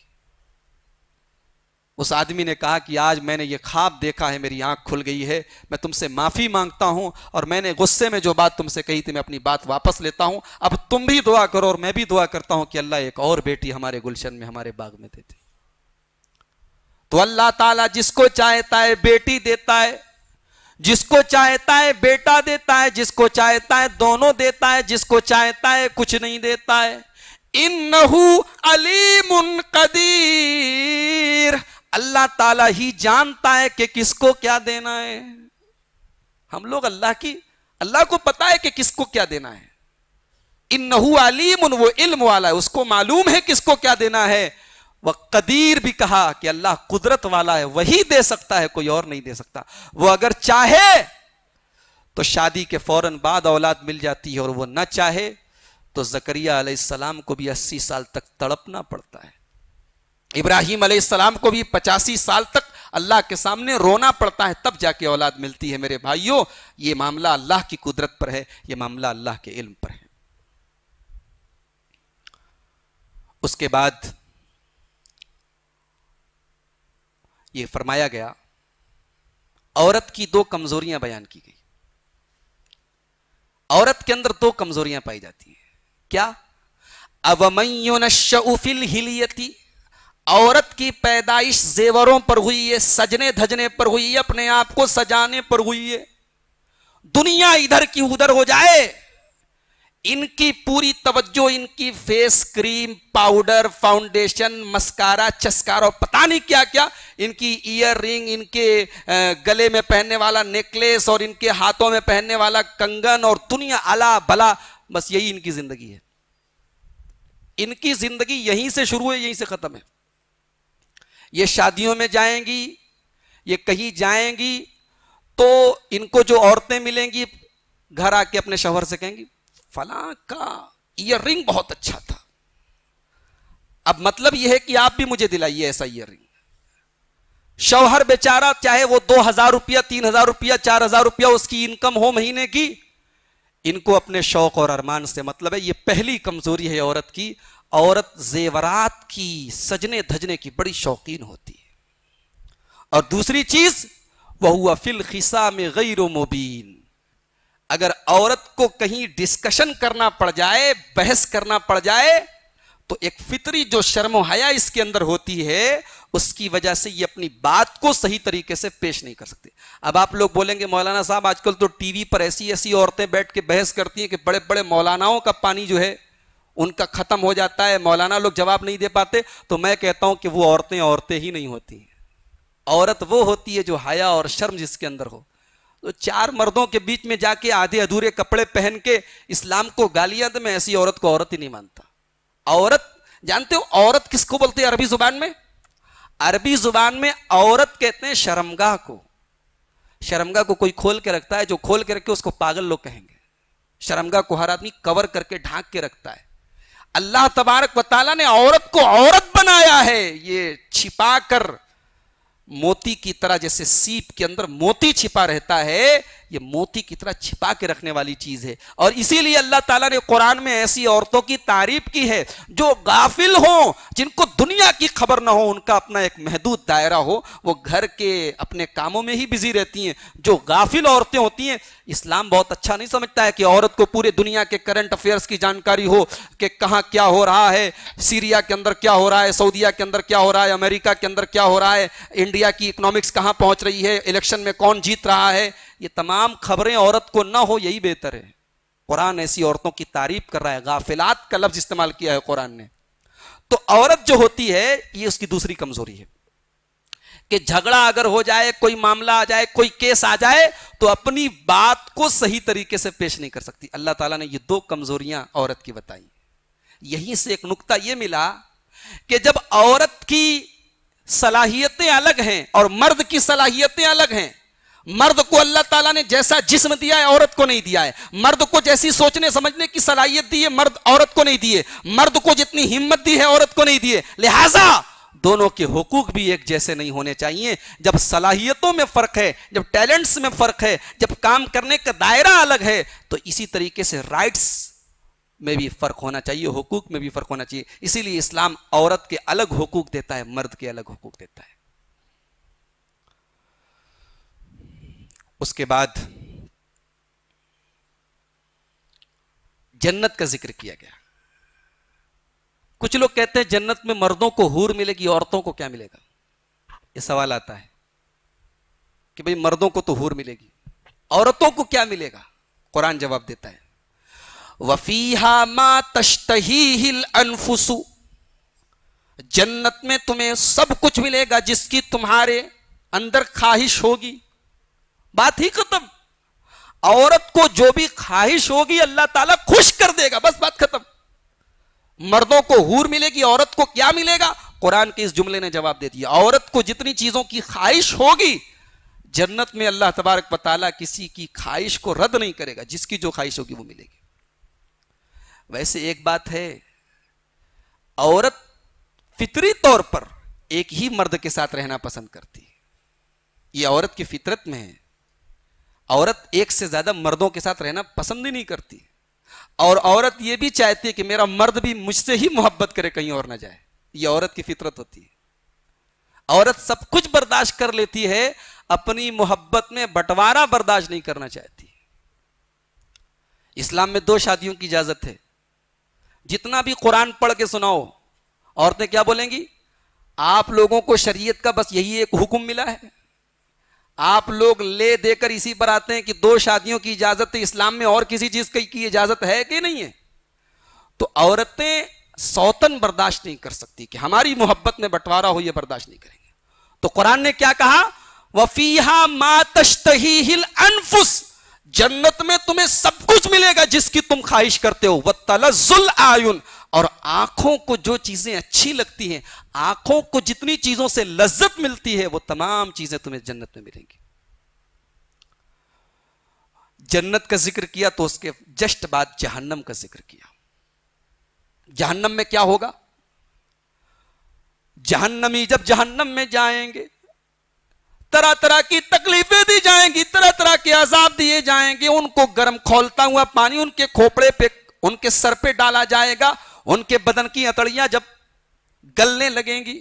S1: उस आदमी ने कहा कि आज मैंने ये ख्वाब देखा है मेरी आंख खुल गई है मैं तुमसे माफ़ी मांगता हूं और मैंने गुस्से में जो बात तुमसे कही थी मैं अपनी बात वापस लेता हूं अब तुम भी दुआ करो और मैं भी दुआ करता हूं कि अल्लाह एक और बेटी हमारे गुलशन में हमारे बाग में देते तो अल्लाह ताला जिसको चाहता है बेटी देता है जिसको चाहता है बेटा देता है जिसको चाहता है दोनों देता है जिसको चाहता है कुछ नहीं देता है इन नहू अलीम कदीर अल्लाह ताला ही जानता है कि किसको क्या देना है हम लोग अल्लाह की अल्लाह को पता है कि किसको क्या देना है इन नहू आलिम उन वो इल्म वाला है उसको मालूम है किसको क्या देना है वह कदीर भी कहा कि अल्लाह कुदरत वाला है वही दे सकता है कोई और नहीं दे सकता वो अगर चाहे तो शादी के फौरन बाद औलाद मिल जाती है और वो ना चाहे तो जकरिया को भी अस्सी साल तक तड़पना पड़ता है इब्राहिम अलैहिस्सलाम को भी पचासी साल तक अल्लाह के सामने रोना पड़ता है तब जाके औलाद मिलती है मेरे भाइयों ये मामला अल्लाह की कुदरत पर है ये मामला अल्लाह के इल्म पर है उसके बाद ये फरमाया गया औरत की दो कमजोरियां बयान की गई औरत के अंदर दो कमजोरियां पाई जाती हैं क्या अवमयोनशफिल हिलियती औरत की पैदाइश जेवरों पर हुई है सजने धजने पर हुई है अपने आप को सजाने पर हुई है दुनिया इधर की उधर हो जाए इनकी पूरी तवज्जो इनकी face cream powder foundation mascara चस्कार और पता नहीं क्या क्या इनकी ईयर रिंग इनके गले में पहनने वाला नेकलेस और इनके हाथों में पहनने वाला कंगन और दुनिया अला भला बस यही इनकी जिंदगी है इनकी जिंदगी यहीं से शुरू है यहीं से खत्म है ये शादियों में जाएंगी ये कहीं जाएंगी तो इनको जो औरतें मिलेंगी घर आके अपने शोहर से कहेंगी फला का ईयर रिंग बहुत अच्छा था अब मतलब यह है कि आप भी मुझे दिलाइए ऐसा ईयर रिंग शौहर बेचारा चाहे वो दो हजार रुपया तीन हजार रुपया चार हजार रुपया उसकी इनकम हो महीने की इनको अपने शौक और अरमान से मतलब है ये पहली कमजोरी है औरत की औरत जेवरात की सजने धजने की बड़ी शौकीन होती है और दूसरी चीज वह हुआ फिल खिसा में गैर मुबीन अगर औरत को कहीं डिस्कशन करना पड़ जाए बहस करना पड़ जाए तो एक फितरी जो शर्म हया इसके अंदर होती है उसकी वजह से ये अपनी बात को सही तरीके से पेश नहीं कर सकते अब आप लोग बोलेंगे मौलाना साहब आजकल तो टीवी पर ऐसी ऐसी औरतें बैठ के बहस करती हैं कि बड़े बड़े मौलानाओं का पानी जो है उनका खत्म हो जाता है मौलाना लोग जवाब नहीं दे पाते तो मैं कहता हूं कि वो औरतें औरतें ही नहीं होती औरत वो होती है जो हया और शर्म जिसके अंदर हो तो चार मर्दों के बीच में जाके आधे अधूरे कपड़े पहन के इस्लाम को गालियां मैं ऐसी औरत को औरत ही नहीं मानता औरत जानते हो औरत किसको बोलते हैं अरबी जुबान में अरबी जुबान में औरत कहते हैं शर्मगाह को शर्मगाह को कोई खोल के रखता है जो खोल के रखे उसको पागल लोग कहेंगे शर्मगाह को हर आदमी कवर करके ढांक के रखता है अल्लाह तबारक वाला ने औरत को औरत बनाया है ये छिपा कर मोती की तरह जैसे सीप के अंदर मोती छिपा रहता है ये मोती की तरह छिपा के रखने वाली चीज है और इसीलिए अल्लाह ताला ने कुरान में ऐसी औरतों की तारीफ की है जो गाफिल हो जिनको दुनिया की खबर ना हो उनका अपना एक महदूद दायरा हो वो घर के अपने कामों में ही बिजी रहती हैं जो गाफिल औरतें होती हैं इस्लाम बहुत अच्छा नहीं समझता है कि औरत को पूरे दुनिया के करंट अफेयर्स की जानकारी हो कि कहाँ क्या हो रहा है सीरिया के अंदर क्या हो रहा है सऊदीया के अंदर क्या हो रहा है अमेरिका के अंदर क्या हो रहा है इंडिया की इकोनॉमिक्स कहाँ पहुँच रही है इलेक्शन में कौन जीत रहा है ये तमाम खबरें औरत को ना हो यही बेहतर है कुरान ऐसी औरतों की तारीफ कर रहा है गाफिलात का लफ्ज इस्तेमाल किया है कुरान ने तो औरत जो होती है ये उसकी दूसरी कमजोरी है कि झगड़ा अगर हो जाए कोई मामला आ जाए कोई केस आ जाए तो अपनी बात को सही तरीके से पेश नहीं कर सकती अल्लाह ताला ने ये दो कमजोरियां औरत की बताई यहीं से एक नुकता यह मिला कि जब औरत की सलाहियतें अलग हैं और मर्द की सलाहियतें अलग हैं मर्द को अल्लाह ताला ने जैसा जिस्म दिया है औरत को नहीं दिया है मर्द को जैसी सोचने समझने की सलाहियत दी है मर्द औरत को नहीं दिए मर्द को जितनी हिम्मत दी है औरत को नहीं दिए लिहाजा दोनों के हकूक भी एक जैसे नहीं होने चाहिए जब सलाहियतों में फ़र्क है जब टैलेंट्स में फ़र्क है जब काम करने का दायरा अलग है तो इसी तरीके से राइट्स में भी फ़र्क होना चाहिए हकूक में भी फ़र्क होना चाहिए इसीलिए इस्लाम औरत के अलग हकूक देता है मर्द के अलग हकूक देता है उसके बाद जन्नत का जिक्र किया गया कुछ लोग कहते हैं जन्नत में मर्दों को हूर मिलेगी औरतों को क्या मिलेगा यह सवाल आता है कि भाई मर्दों को तो हूर मिलेगी औरतों को क्या मिलेगा कुरान जवाब देता है वफीहा मा तश्तही अनफुसु जन्नत में तुम्हें सब कुछ मिलेगा जिसकी तुम्हारे अंदर ख्वाहिश होगी बात ही खत्म औरत को जो भी ख्वाहिश होगी अल्लाह ताला खुश कर देगा बस बात खत्म मर्दों को हूर मिलेगी औरत को क्या मिलेगा कुरान के इस जुमले ने जवाब दे दिया औरत को जितनी चीजों की ख्वाहिश होगी जन्नत में अल्लाह तबारक बताला किसी की ख्वाहिश को रद्द नहीं करेगा जिसकी जो ख्वाहिश होगी वो मिलेगी वैसे एक बात है औरत फितरी तौर पर एक ही मर्द के साथ रहना पसंद करती है ये औरत की फितरत में है औरत एक से ज्यादा मर्दों के साथ रहना पसंद ही नहीं करती और औरत यह भी चाहती है कि मेरा मर्द भी मुझसे ही मोहब्बत करे कहीं और ना जाए यह औरत की फितरत होती है औरत सब कुछ बर्दाश्त कर लेती है अपनी मोहब्बत में बंटवारा बर्दाश्त नहीं करना चाहती इस्लाम में दो शादियों की इजाजत है जितना भी कुरान पढ़ के सुनाओ औरतें क्या बोलेंगी आप लोगों को शरीयत का बस यही एक हुक्म मिला है आप लोग ले देकर इसी पर आते हैं कि दो शादियों की इजाजत इस्लाम में और किसी चीज की, इजाजत है कि नहीं है तो औरतें सौतन बर्दाश्त नहीं कर सकती कि हमारी मोहब्बत में बंटवारा हो यह बर्दाश्त नहीं करेंगे तो कुरान ने क्या कहा वफीहा हिल अनफुस जन्नत में तुम्हें सब कुछ मिलेगा जिसकी तुम ख्वाहिश करते हो वतलजुल आयुन और आंखों को जो चीजें अच्छी लगती हैं आंखों को जितनी चीजों से लज्जत मिलती है वो तमाम चीजें तुम्हें जन्नत में मिलेंगी जन्नत का जिक्र किया तो उसके जस्ट बाद जहन्नम का जिक्र किया जहन्नम में क्या होगा जहन्नमी जब जहन्नम में जाएंगे तरह तरह की तकलीफें दी जाएंगी तरह तरह के अजाब दिए जाएंगे उनको गर्म खोलता हुआ पानी उनके खोपड़े पे उनके सर पे डाला जाएगा उनके बदन की अतड़ियां जब गलने लगेंगी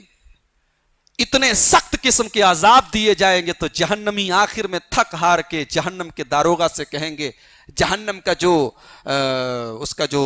S1: इतने सख्त किस्म के आजाब दिए जाएंगे तो जहन्नमी आखिर में थक हार के जहन्नम के दारोगा से कहेंगे जहन्नम का जो आ, उसका जो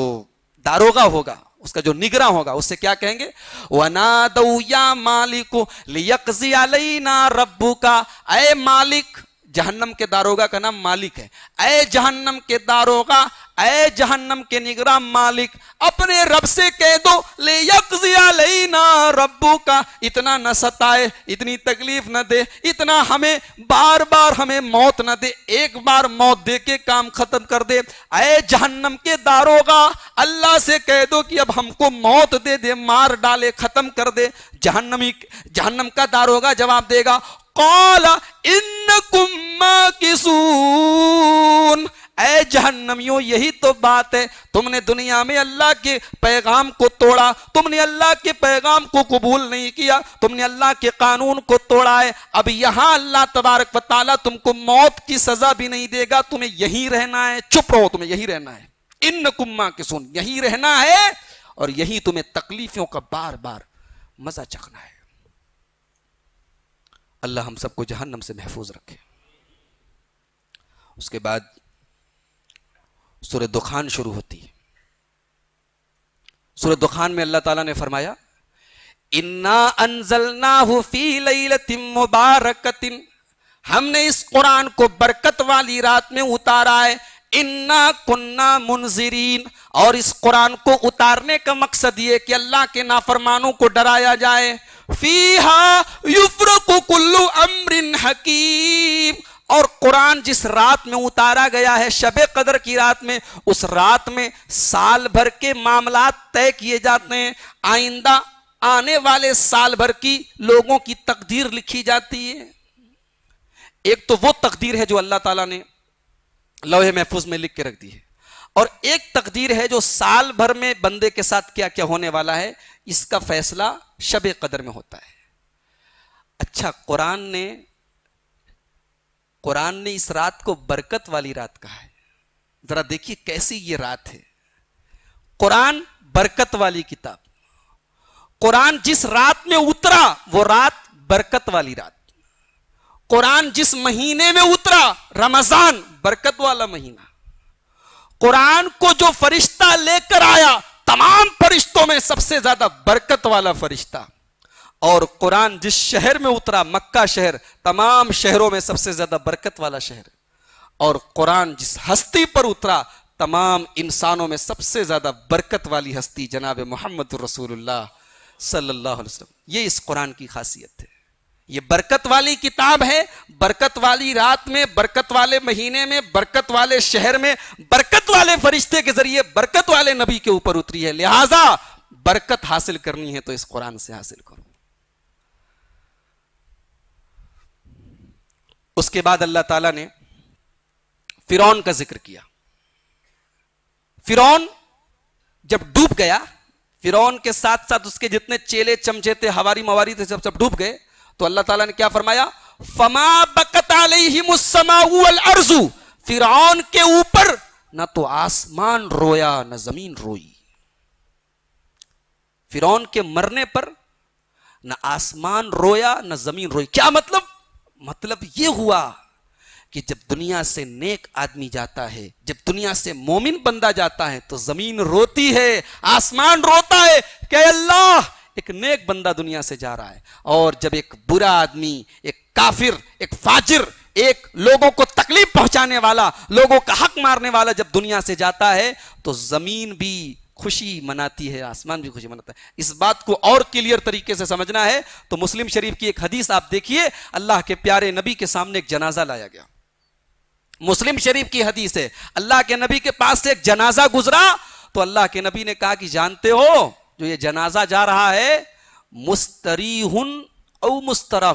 S1: दारोगा होगा उसका जो निगरा होगा उससे क्या कहेंगे वनादया मालिको लियना रब्बू का अ मालिक जहन्नम के दारोगा का नाम मालिक है अ जहन्नम के दारोगा ए जहन्नम के निगरान मालिक अपने रब से कह दो ले यकजिया लेना रब्बू का इतना न सताए इतनी तकलीफ न दे इतना हमें बार बार हमें मौत न दे एक बार मौत दे के काम खत्म कर दे ए जहन्नम के दारोगा अल्लाह से कह दो कि अब हमको मौत दे दे मार डाले खत्म कर दे जहन्नमी जहन्नम का दारोगा जवाब देगा कौला इन कुम्मा किसून ए जहन्नमियों यही तो बात है तुमने दुनिया में अल्लाह के पैगाम को तोड़ा तुमने अल्लाह के पैगाम को कबूल नहीं किया तुमने अल्लाह के कानून को तोड़ा है अब यहां अल्लाह तबारक वाली तुमको मौत की सजा भी नहीं देगा तुम्हें यही रहना है चुप रहो तुम्हें यही रहना है इन कुम्मा के सुन यही रहना है और यही तुम्हें तकलीफों का बार बार मजा चखना है अल्लाह हम सबको जहन्नम से महफूज रखे उसके बाद सूर्य दुखान शुरू होती है सूर्य दुखान में अल्लाह ताला ने फरमाया इन्ना अनजलना फी लैलतिम हमने इस कुरान को बरकत वाली रात में उतारा है इन्ना कुन्ना मुनजरीन और इस कुरान को उतारने का मकसद ये कि अल्लाह के नाफरमानों को डराया जाए फीहा युफ्रकु कुल्लू अमरिन हकीम और कुरान जिस रात में उतारा गया है शब कदर की रात में उस रात में साल भर के मामला तय किए जाते हैं आइंदा आने वाले साल भर की लोगों की तकदीर लिखी जाती है एक तो वो तकदीर है जो अल्लाह ताला ने लोहे महफूज में लिख के रख दी है और एक तकदीर है जो साल भर में बंदे के साथ क्या क्या होने वाला है इसका फैसला शब कदर में होता है अच्छा कुरान ने कुरान ने इस रात को बरकत वाली रात कहा है जरा देखिए कैसी ये रात है कुरान बरकत वाली किताब कुरान जिस रात में उतरा वो रात बरकत वाली रात कुरान जिस महीने में उतरा रमजान बरकत वाला महीना कुरान को जो फरिश्ता लेकर आया तमाम फरिश्तों में सबसे ज्यादा बरकत वाला फरिश्ता और कुरान जिस शहर में उतरा मक्का शहर तमाम शहरों में सबसे ज्यादा बरकत वाला शहर और कुरान जिस हस्ती पर उतरा तमाम इंसानों में सबसे ज्यादा बरकत वाली हस्ती जनाब मोहम्मद रसूलुल्लाह सल्लल्लाहु अलैहि वसल्लम ये इस कुरान की खासियत है ये बरकत वाली किताब है बरकत वाली रात में बरकत वाले महीने में बरकत वाले शहर में बरकत वाले फरिश्ते के जरिए बरकत वाले नबी के ऊपर उतरी है लिहाजा बरकत हासिल करनी है तो इस कुरान से हासिल करो उसके बाद अल्लाह ताला ने फिरौन का जिक्र किया फिरौन जब डूब गया फिरौन के साथ साथ उसके जितने चेले चमचे थे हवारी मवारी थे सब सब डूब गए तो अल्लाह ताला ने क्या फरमाया फमा बकताजू फिरौन के ऊपर ना तो आसमान रोया ना जमीन रोई फिरौन के मरने पर ना आसमान रोया ना जमीन रोई क्या मतलब मतलब ये हुआ कि जब दुनिया से नेक आदमी जाता है जब दुनिया से मोमिन बंदा जाता है तो जमीन रोती है आसमान रोता है के अल्लाह एक नेक बंदा दुनिया से जा रहा है और जब एक बुरा आदमी एक काफिर एक फाजिर एक लोगों को तकलीफ पहुंचाने वाला लोगों का हक मारने वाला जब दुनिया से जाता है तो जमीन भी खुशी मनाती है आसमान भी खुशी मनाता है इस बात को और क्लियर तरीके से समझना है तो मुस्लिम शरीफ की एक हदीस आप देखिए अल्लाह के प्यारे नबी के सामने एक जनाजा लाया गया मुस्लिम शरीफ की हदीस है अल्लाह के नबी के पास से एक जनाजा गुजरा तो अल्लाह के नबी ने कहा कि जानते हो जो ये जनाजा जा रहा है मुस्तरी हन और मुस्तरा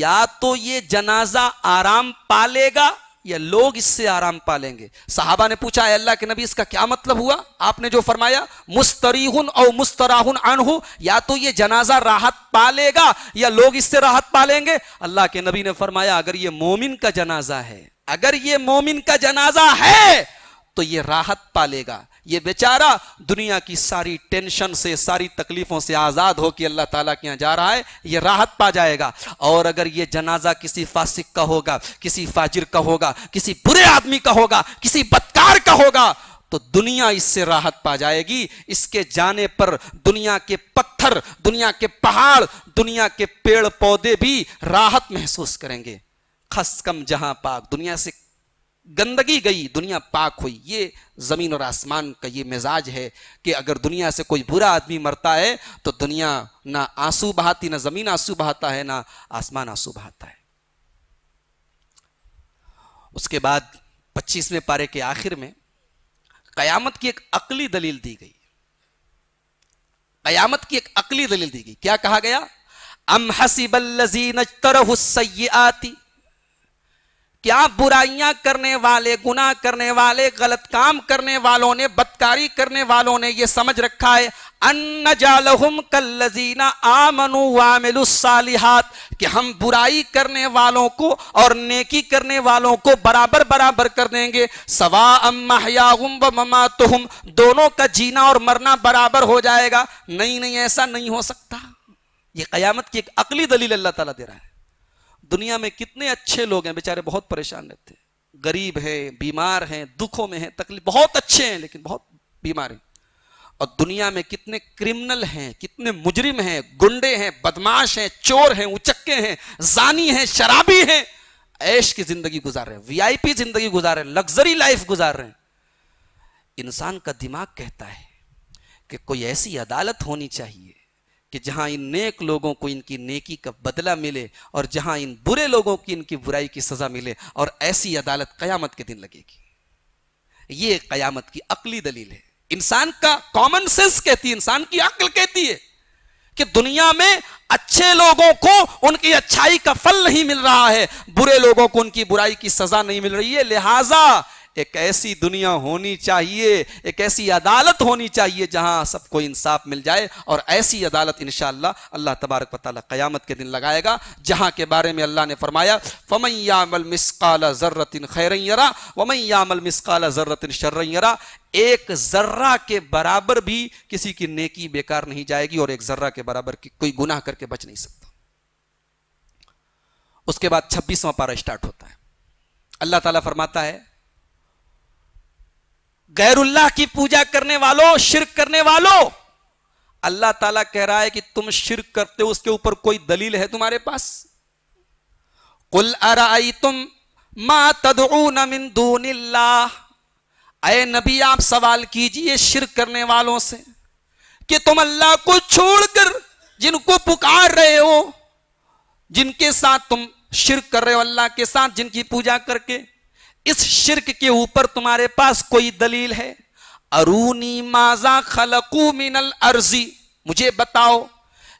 S1: या तो ये जनाजा आराम पालेगा या लोग इससे आराम पा लेंगे साहबा ने पूछा अल्लाह के नबी इसका क्या मतलब हुआ आपने जो फरमाया मुस्तरी और मुस्तराहुन अनहु या तो ये जनाजा राहत पा लेगा या लोग इससे राहत पा लेंगे अल्लाह के नबी ने फरमाया अगर ये मोमिन का जनाजा है अगर ये मोमिन का जनाजा है तो ये राहत पालेगा ये बेचारा दुनिया की सारी टेंशन से सारी तकलीफों से आज़ाद होकर अल्लाह ताला के यहाँ जा रहा है ये राहत पा जाएगा और अगर ये जनाजा किसी फासिक का होगा किसी फाजिर का होगा किसी बुरे आदमी का होगा किसी बदकार का होगा तो दुनिया इससे राहत पा जाएगी इसके जाने पर दुनिया के पत्थर दुनिया के पहाड़ दुनिया के पेड़ पौधे भी राहत महसूस करेंगे खसकम जहां पाक दुनिया से गंदगी गई दुनिया पाक हुई ये ज़मीन और आसमान का ये मिजाज है कि अगर दुनिया से कोई बुरा आदमी मरता है तो दुनिया ना आंसू बहाती ना ज़मीन आंसू बहाता है ना आसमान आंसू बहाता है उसके बाद पच्चीसवें पारे के आखिर में कयामत की एक अकली दलील दी गई कयामत की एक अकली दलील दी गई क्या कहा गया अम हसीबल आती क्या बुराइयां करने वाले गुनाह करने वाले गलत काम करने वालों ने बदकारी करने वालों ने यह समझ रखा है अन्न जालहुम कल्लजीना आमनु सालिहात कि हम बुराई करने वालों को और नेकी करने वालों को बराबर बराबर कर देंगे सवा अम्माहयाहुम व ममातुहुम दोनों का जीना और मरना बराबर हो जाएगा नहीं नहीं ऐसा नहीं हो सकता ये कयामत की एक अकली दलील अल्लाह ताला दे रहा है दुनिया में कितने अच्छे लोग हैं बेचारे बहुत परेशान रहते हैं गरीब हैं बीमार हैं दुखों में हैं तकलीफ बहुत अच्छे हैं लेकिन बहुत बीमार हैं और दुनिया में कितने क्रिमिनल हैं कितने मुजरिम हैं गुंडे हैं बदमाश हैं चोर हैं उचक्के हैं जानी हैं शराबी हैं ऐश की जिंदगी गुजार रहे हैं वीआईपी जिंदगी गुजार रहे हैं लग्जरी लाइफ गुजार रहे हैं इंसान का दिमाग कहता है कि कोई ऐसी अदालत होनी चाहिए कि जहां इन नेक लोगों को इनकी नेकी का बदला मिले और जहां इन बुरे लोगों की इनकी बुराई की सज़ा मिले और ऐसी अदालत क़यामत के दिन लगेगी ये क़यामत की अकली दलील है इंसान का कॉमन सेंस कहती है इंसान की अक्ल कहती है कि दुनिया में अच्छे लोगों को उनकी अच्छाई का फल नहीं मिल रहा है बुरे लोगों को उनकी बुराई की सज़ा नहीं मिल रही है लिहाजा एक ऐसी दुनिया होनी चाहिए एक ऐसी अदालत होनी चाहिए जहां सबको इंसाफ मिल जाए और ऐसी अदालत इन अल्लाह तबारक वाली क़यामत के दिन लगाएगा जहां के बारे में अल्लाह ने फरमाया फ़मैयामल मिसकाल ज़र्रतिन खैरयरा वमैयामल मिसकाल ज़र्रतिन शर्रयरा एक जर्रा के बराबर भी किसी की नेकी बेकार नहीं जाएगी और एक जर्रा के बराबर की कोई गुनाह करके बच नहीं सकता उसके बाद छब्बीसवां पारा स्टार्ट होता है अल्लाह ताला फरमाता है गैरुल्लाह की पूजा करने वालों शिरक करने वालों अल्लाह ताला कह रहा है कि तुम शिरक करते हो उसके ऊपर कोई दलील है तुम्हारे पास कुल अराई तुम मा तदऊ नमिन दूनिल्ला अय नबी आप सवाल कीजिए शिरक करने वालों से कि तुम अल्लाह को छोड़कर जिनको पुकार रहे हो जिनके साथ तुम शिरक कर रहे हो अल्लाह के साथ जिनकी पूजा करके इस शिरक के ऊपर तुम्हारे पास कोई दलील है अरूनी माजा खलकू मिनल अर्जी मुझे बताओ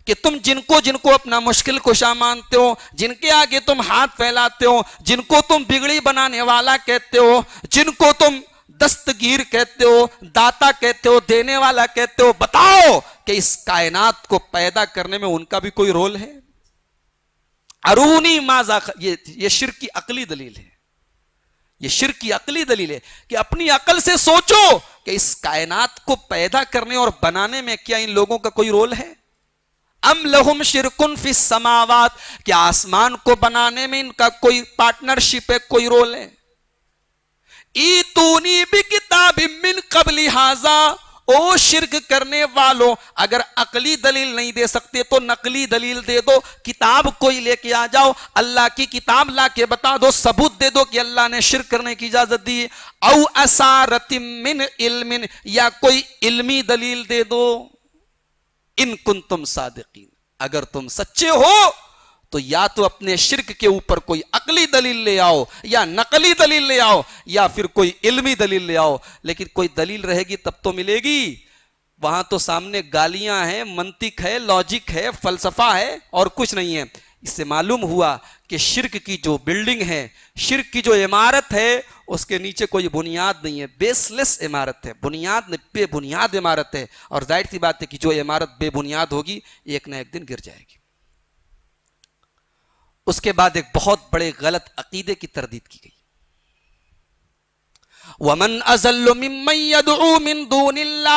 S1: कि तुम जिनको जिनको अपना मुश्किल कुशा मानते हो जिनके आगे तुम हाथ फैलाते हो जिनको तुम बिगड़ी बनाने वाला कहते हो जिनको तुम दस्तगीर कहते हो दाता कहते हो देने वाला कहते हो बताओ कि इस कायनात को पैदा करने में उनका भी कोई रोल है अरूनी माजा ये ये शिर की अकली दलील है ये शिर की अकली दलील है कि अपनी अकल से सोचो कि इस कायनात को पैदा करने और बनाने में क्या इन लोगों का कोई रोल है अम लहुम शिरकुन फिस समावात क्या आसमान को बनाने में इनका कोई पार्टनरशिप है कोई रोल है ई तूनी भी किताब मिन कबली हाजा ओ शिरक करने वालों अगर अकली दलील नहीं दे सकते तो नकली दलील दे दो किताब कोई लेके आ जाओ अल्लाह की किताब ला के बता दो सबूत दे दो कि अल्लाह ने शिर करने की इजाजत दी औ असारतिमिन इलमिन या कोई इल्मी दलील दे दो इन तुम सादकिन अगर तुम सच्चे हो तो या तो अपने शिरक के ऊपर कोई अकली दलील ले आओ या नकली दलील ले आओ या फिर कोई इल्मी दलील ले आओ लेकिन कोई दलील रहेगी तब तो मिलेगी वहां तो सामने गालियां हैं मंतिक है लॉजिक है फलसफा है और कुछ नहीं है इससे मालूम हुआ कि शिरक की जो बिल्डिंग है शिरक की जो इमारत है उसके नीचे कोई बुनियाद नहीं है बेसलेस इमारत है बुनियाद बेबुनियाद इमारत है और जाहिर सी बात है कि जो इमारत बेबुनियाद होगी एक ना एक दिन गिर जाएगी उसके बाद एक बहुत बड़े गलत अकीदे की तरदीद की गई वमन अजल्ला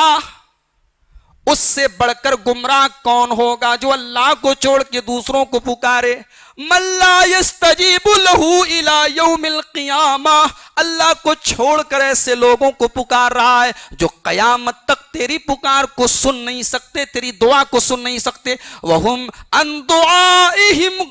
S1: उससे बढ़कर गुमराह कौन होगा जो अल्लाह को छोड़ के दूसरों को पुकारे अल्लाह को छोड़कर ऐसे लोगों को पुकार रहा है जो कयामत तक तेरी पुकार को सुन नहीं सकते तेरी दुआ को सुन नहीं सकते वहुम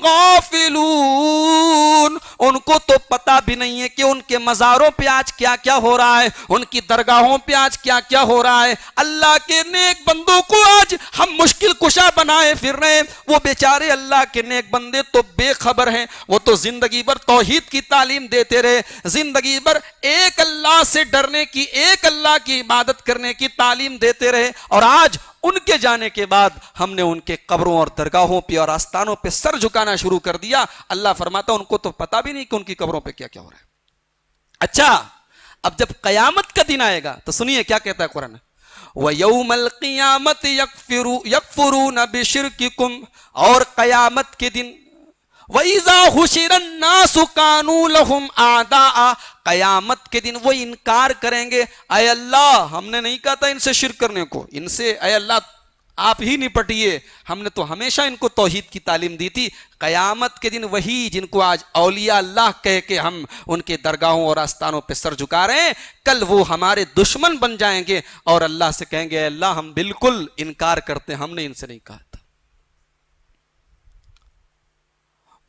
S1: गाफिलून उनको तो पता भी नहीं है कि उनके मज़ारों पे आज क्या क्या हो रहा है उनकी दरगाहों पे आज क्या क्या हो रहा है अल्लाह के नेक बंदों को आज हम मुश्किल कुशा बनाए फिर रहे हैं वो बेचारे अल्लाह के नेक बंदे तो बेखबर हैं वो तो जिंदगी भर तोहहीद की तालीम देते रहे जिंदगी भर एक अल्लाह से डरने की एक अल्लाह की इबादत करने की तालीम देते रहे और आज उनके जाने के बाद हमने उनके कब्रों और दरगाहों पे और आस्थानों पे सर झुकाना शुरू कर दिया अल्लाह फरमाता उनको तो पता भी नहीं कि उनकी कब्रों पे क्या क्या हो रहा है अच्छा अब जब कयामत का दिन आएगा तो सुनिए क्या कहता है कुरान वयमत यकफुरू यकफुरू नबिशिर और कयामत के दिन लहुम आदा कयामत के दिन वो इनकार करेंगे अय अल्लाह हमने नहीं कहा था इनसे शिर करने को इनसे अय अल्लाह आप ही निपटिए हमने तो हमेशा इनको तोहहीद की तालीम दी थी कयामत के दिन वही जिनको आज अलिया अल्लाह कह के हम उनके दरगाहों और आस्थानों पर सर झुका रहे हैं कल वो हमारे दुश्मन बन जाएंगे और अल्लाह से कहेंगे अल्लाह हम बिल्कुल इनकार करते हमने इनसे नहीं कहा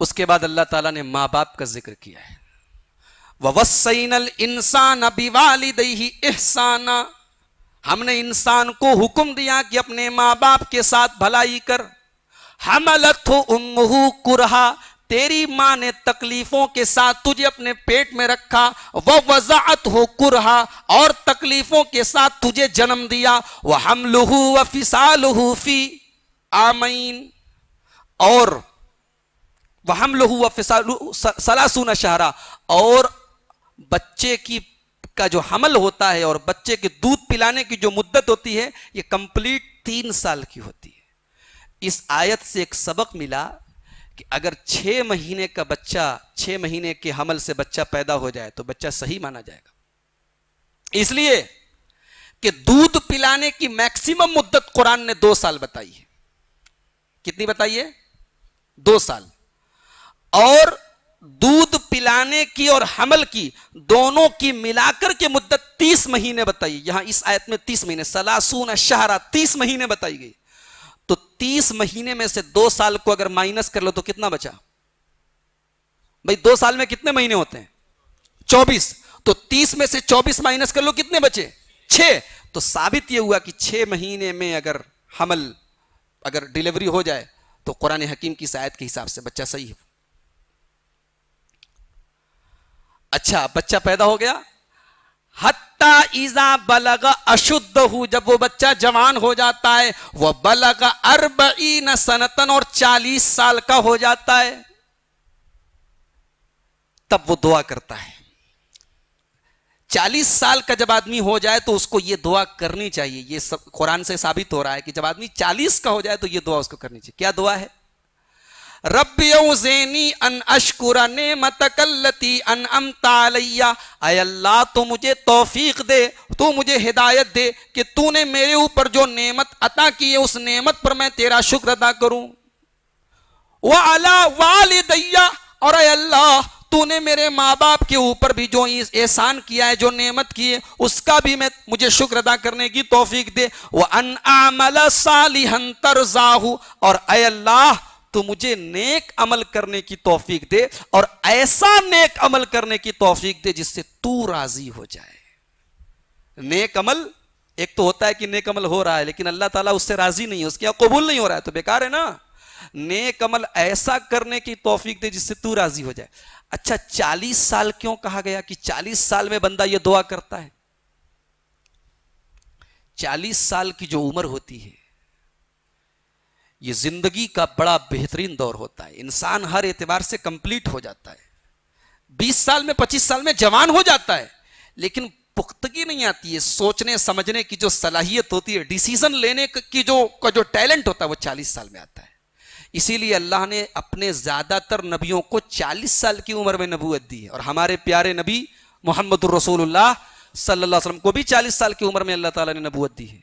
S1: उसके बाद अल्लाह ताला ने मां बाप का जिक्र किया है वसैनल इंसान अभिवाली दही एहसाना हमने इंसान को हुक्म दिया कि अपने मां बाप के साथ भलाई कर हम उम्मू कुरहा तेरी मां ने तकलीफों के साथ तुझे अपने पेट में रखा वह वजात हो कुरहा और तकलीफों के साथ तुझे जन्म दिया वह हम लुहू व फिसालहू फी आमीन और वहम लहू सलासून शहरा और बच्चे की का जो हमल होता है और बच्चे के दूध पिलाने की जो मुद्दत होती है ये कंप्लीट तीन साल की होती है इस आयत से एक सबक मिला कि अगर छः महीने का बच्चा छः महीने के हमल से बच्चा पैदा हो जाए तो बच्चा सही माना जाएगा इसलिए कि दूध पिलाने की मैक्सिमम मुद्दत कुरान ने दो साल बताई है कितनी बताइए दो साल और दूध पिलाने की और हमल की दोनों की मिलाकर के मुद्दत तीस महीने बताई यहां इस आयत में तीस महीने सलासून शहरा तीस महीने बताई गई तो तीस महीने में से दो साल को अगर माइनस कर लो तो कितना बचा भाई दो साल में कितने महीने होते हैं चौबीस तो तीस में से चौबीस माइनस कर लो कितने बचे छ तो साबित यह हुआ कि छह महीने में अगर हमल अगर डिलीवरी हो जाए तो कुरान हकीम की शायद के हिसाब से बच्चा सही है अच्छा बच्चा पैदा हो गया हत्ता ईजा बलग अशुद्ध हु जब वो बच्चा जवान हो जाता है वह बलग अरब न सनतन और चालीस साल का हो जाता है तब वो दुआ करता है चालीस साल का जब आदमी हो जाए तो उसको ये दुआ करनी चाहिए ये सब कुरान से साबित हो रहा है कि जब आदमी चालीस का हो जाए तो ये दुआ उसको करनी चाहिए क्या दुआ है अल्लाह तो मुझे तोफ़ीक दे तो मुझे हिदायत दे कि तूने मेरे ऊपर जो नेमत अता की है उस नेमत पर मैं तेरा शुक्र अदा करूं वह अला दैया और अल्लाह तूने मेरे माँ बाप के ऊपर भी जो एहसान किया है जो नेमत की है उसका भी मैं मुझे शुक्र अदा करने की तोफीक दे वह अन आमला सालिहन और अल्लाह तो मुझे नेक अमल करने की तोफीक दे और ऐसा नेक अमल करने की तोफीक दे जिससे तू राजी हो जाए नेक अमल एक तो होता है कि नेक अमल हो रहा है लेकिन अल्लाह ताला उससे राजी नहीं है उसके यहां कबूल नहीं हो रहा है तो बेकार है ना नेक अमल ऐसा करने की तोफीक दे जिससे तू राजी हो जाए अच्छा चालीस साल क्यों कहा गया कि चालीस साल में बंदा यह दुआ करता है चालीस साल की जो उम्र होती है ये जिंदगी का बड़ा बेहतरीन दौर होता है इंसान हर एतबार से कंप्लीट हो जाता है बीस साल में पच्चीस साल में जवान हो जाता है लेकिन पुख्तगी नहीं आती है सोचने समझने की जो सलाहियत होती है डिसीजन लेने की जो का जो टैलेंट होता है वो चालीस साल में आता है इसीलिए अल्लाह ने अपने ज्यादातर नबियों को चालीस साल की उम्र में नबूत दी है और हमारे प्यारे नबी मोहम्मद रसूल सल्लाम को भी चालीस साल की उम्र में अल्लाह तला ने नबूत दी है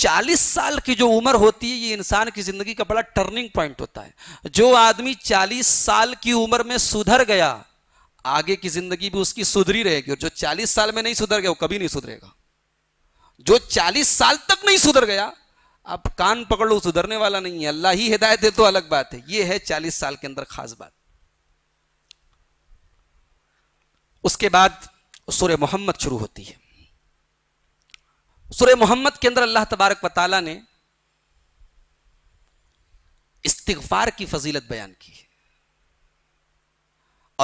S1: 40 साल की जो उम्र होती है ये इंसान की जिंदगी का बड़ा टर्निंग पॉइंट होता है जो आदमी 40 साल की उम्र में सुधर गया आगे की जिंदगी भी उसकी सुधरी रहेगी और जो 40 साल में नहीं सुधर गया वो कभी नहीं सुधरेगा जो 40 साल तक नहीं सुधर गया अब कान पकड़ लो सुधरने वाला नहीं है अल्लाह ही हिदायत दे तो अलग बात है यह है चालीस साल के अंदर खास बात उसके बाद सूर्य मोहम्मद शुरू होती है सुर मोहम्मद के अंदर अल्लाह तबारक वाली ने इस्तफार की फजीलत बयान की है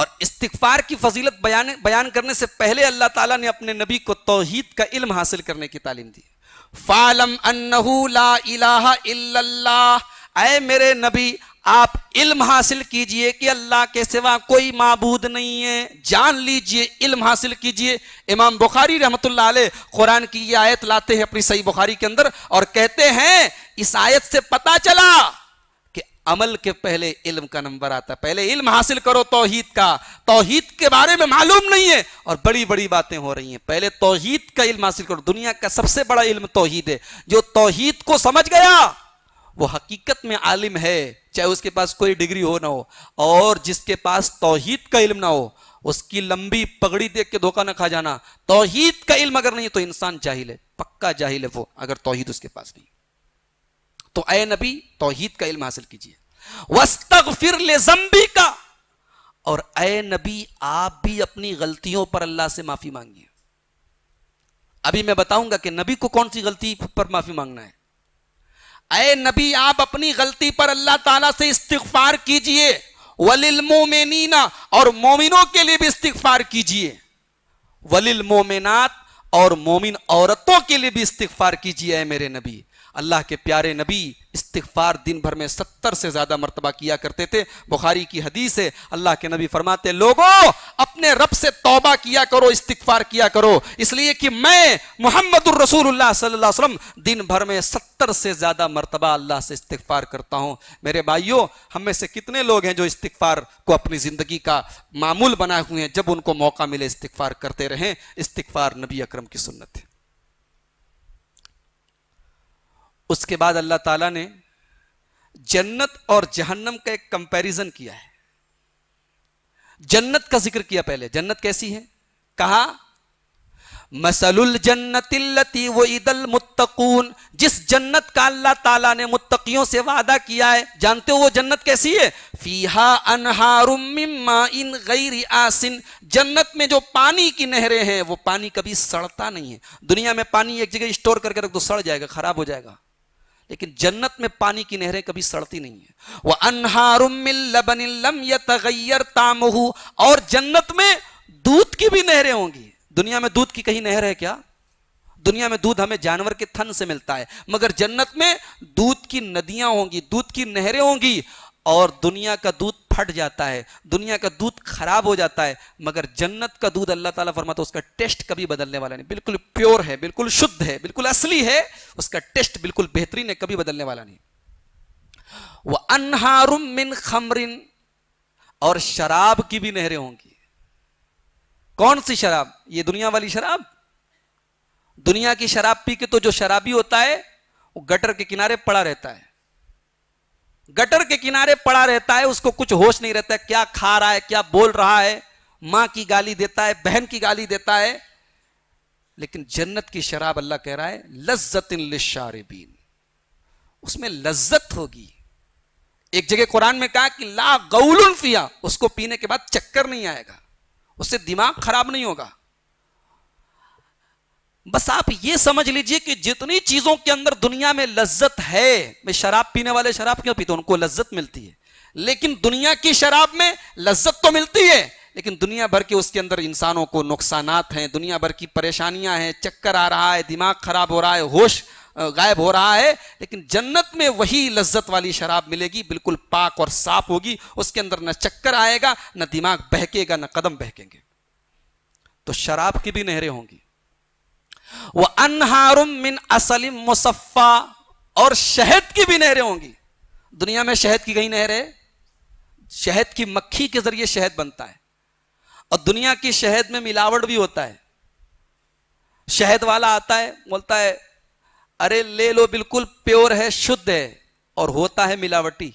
S1: और इस्तफार की फजीलत बयान बयान करने से पहले अल्लाह ताला ने अपने नबी को तोहहीद का इल्म हासिल करने की तालीम दी फालम अन्नहू ला इलाहा इल्लल्लाह अय मेरे नबी आप इल्म हासिल कीजिए कि अल्लाह के सिवा कोई मबूद नहीं है जान लीजिए इल्म हासिल कीजिए इमाम बुखारी रहमत कुरान की ये आयत लाते हैं अपनी सही बुखारी के अंदर और कहते हैं इस आयत से पता चला कि अमल के पहले इल्म का नंबर आता पहले इल्म हासिल करो तोहीद का तोहीद के बारे में मालूम नहीं है और बड़ी बड़ी बातें हो रही हैं पहले तोहीद का इल्म हासिल करो दुनिया का सबसे बड़ा इल्म तोहीद है जो तोहीद को समझ गया वो हकीकत में आलिम है चाहे उसके पास कोई डिग्री हो ना हो और जिसके पास तोहहीद का इल्म ना हो उसकी लंबी पगड़ी देख के धोखा ना खा जाना तोहहीद का इल्म अगर नहीं तो इंसान जाहिल है पक्का जाहिल है वो अगर तोहहीद उसके पास नहीं तो अय नबी तोहहीद का इल्म हासिल कीजिए वस्तक फिर ले जम्बी का और अय नबी आप भी अपनी गलतियों पर अल्लाह से माफी मांगिए अभी मैं बताऊंगा कि नबी को कौन सी गलती पर माफी मांगना है अय नबी आप अपनी गलती पर अल्लाह ताला से इस्तफार कीजिए वलिल मोमिनीना और मोमिनों के लिए भी इस्तफार कीजिए वलिल मोमिनात और मोमिन औरतों के लिए भी इस्तफार कीजिए मेरे नबी अल्लाह के प्यारे नबी इस्तफार दिन भर में सत्तर से ज्यादा मरतबा किया करते थे बुखारी की हदीस है अल्लाह के नबी फरमाते लोगों अपने रब से तौबा किया करो इस्तफार किया करो इसलिए कि मैं मोहम्मद वसल्लम दिन भर में सत्तर से ज्यादा मरतबा अल्लाह से इस्तफार करता हूँ मेरे भाइयों हमें से कितने लोग हैं जो इस्तफार को अपनी जिंदगी का मामूल बनाए हुए हैं जब उनको मौका मिले इस्तफार करते रहें इस्तफार नबी अक्रम की सुन्नत है उसके बाद अल्लाह ताला ने जन्नत और जहन्नम का एक कंपैरिजन किया है जन्नत का जिक्र किया पहले जन्नत कैसी है कहा मसलुल जन्नतिल्लती वो ईदल मुत्तकून जिस जन्नत का अल्लाह ताला ने मुत्तकियों से वादा किया है जानते हो वो जन्नत कैसी है फीहा अनहारुम्मा इन गैर आसिन जन्नत में जो पानी की नहरें हैं वो पानी कभी सड़ता नहीं है दुनिया में पानी एक जगह स्टोर करके रख दो सड़ जाएगा खराब हो जाएगा लेकिन जन्नत में पानी की नहरें कभी सड़ती नहीं है वह अनहारुमिल्लबनिल्लम तामहू और जन्नत में दूध की भी नहरें होंगी दुनिया में दूध की कहीं नहर है क्या दुनिया में दूध हमें जानवर के थन से मिलता है मगर जन्नत में दूध की नदियां होंगी दूध की नहरें होंगी और दुनिया का दूध फट जाता है दुनिया का दूध खराब हो जाता है मगर जन्नत का दूध अल्लाह ताला फरमाता है उसका टेस्ट कभी बदलने वाला नहीं बिल्कुल प्योर है बिल्कुल शुद्ध है बिल्कुल असली है उसका टेस्ट बिल्कुल बेहतरीन है कभी बदलने वाला नहीं वह अनहारुम मिन खमरिन और शराब की भी नहरें होंगी कौन सी शराब ये दुनिया वाली शराब दुनिया की शराब पी के तो जो शराबी होता है वो गटर के किनारे पड़ा रहता है गटर के किनारे पड़ा रहता है उसको कुछ होश नहीं रहता है क्या खा रहा है क्या बोल रहा है मां की गाली देता है बहन की गाली देता है लेकिन जन्नत की शराब अल्लाह कह रहा है लज्जत लिशारबीन उसमें लज्जत होगी एक जगह कुरान में कहा कि ला गौलफिया उसको पीने के बाद चक्कर नहीं आएगा उससे दिमाग खराब नहीं होगा बस आप ये समझ लीजिए कि जितनी चीजों के अंदर दुनिया में लज्जत है मैं शराब पीने वाले शराब क्यों पीते उनको लज्जत मिलती है लेकिन दुनिया की शराब में लज्जत तो मिलती है लेकिन दुनिया भर के उसके अंदर इंसानों को नुकसान हैं दुनिया भर की परेशानियां हैं चक्कर आ रहा है दिमाग खराब हो रहा है होश गायब हो रहा है लेकिन जन्नत में वही लज्जत वाली शराब मिलेगी बिल्कुल पाक और साफ होगी उसके अंदर न चक्कर आएगा न दिमाग बहकेगा न कदम बहकेंगे तो शराब की भी नहरें होंगी वह अनहारुम मिन असलिम मुसफ़ा और शहद की भी नहरें होंगी दुनिया में शहद की कई नहरें शहद की मक्खी के जरिए शहद बनता है और दुनिया की शहद में मिलावट भी होता है शहद वाला आता है बोलता है अरे ले लो बिल्कुल प्योर है शुद्ध है और होता है मिलावटी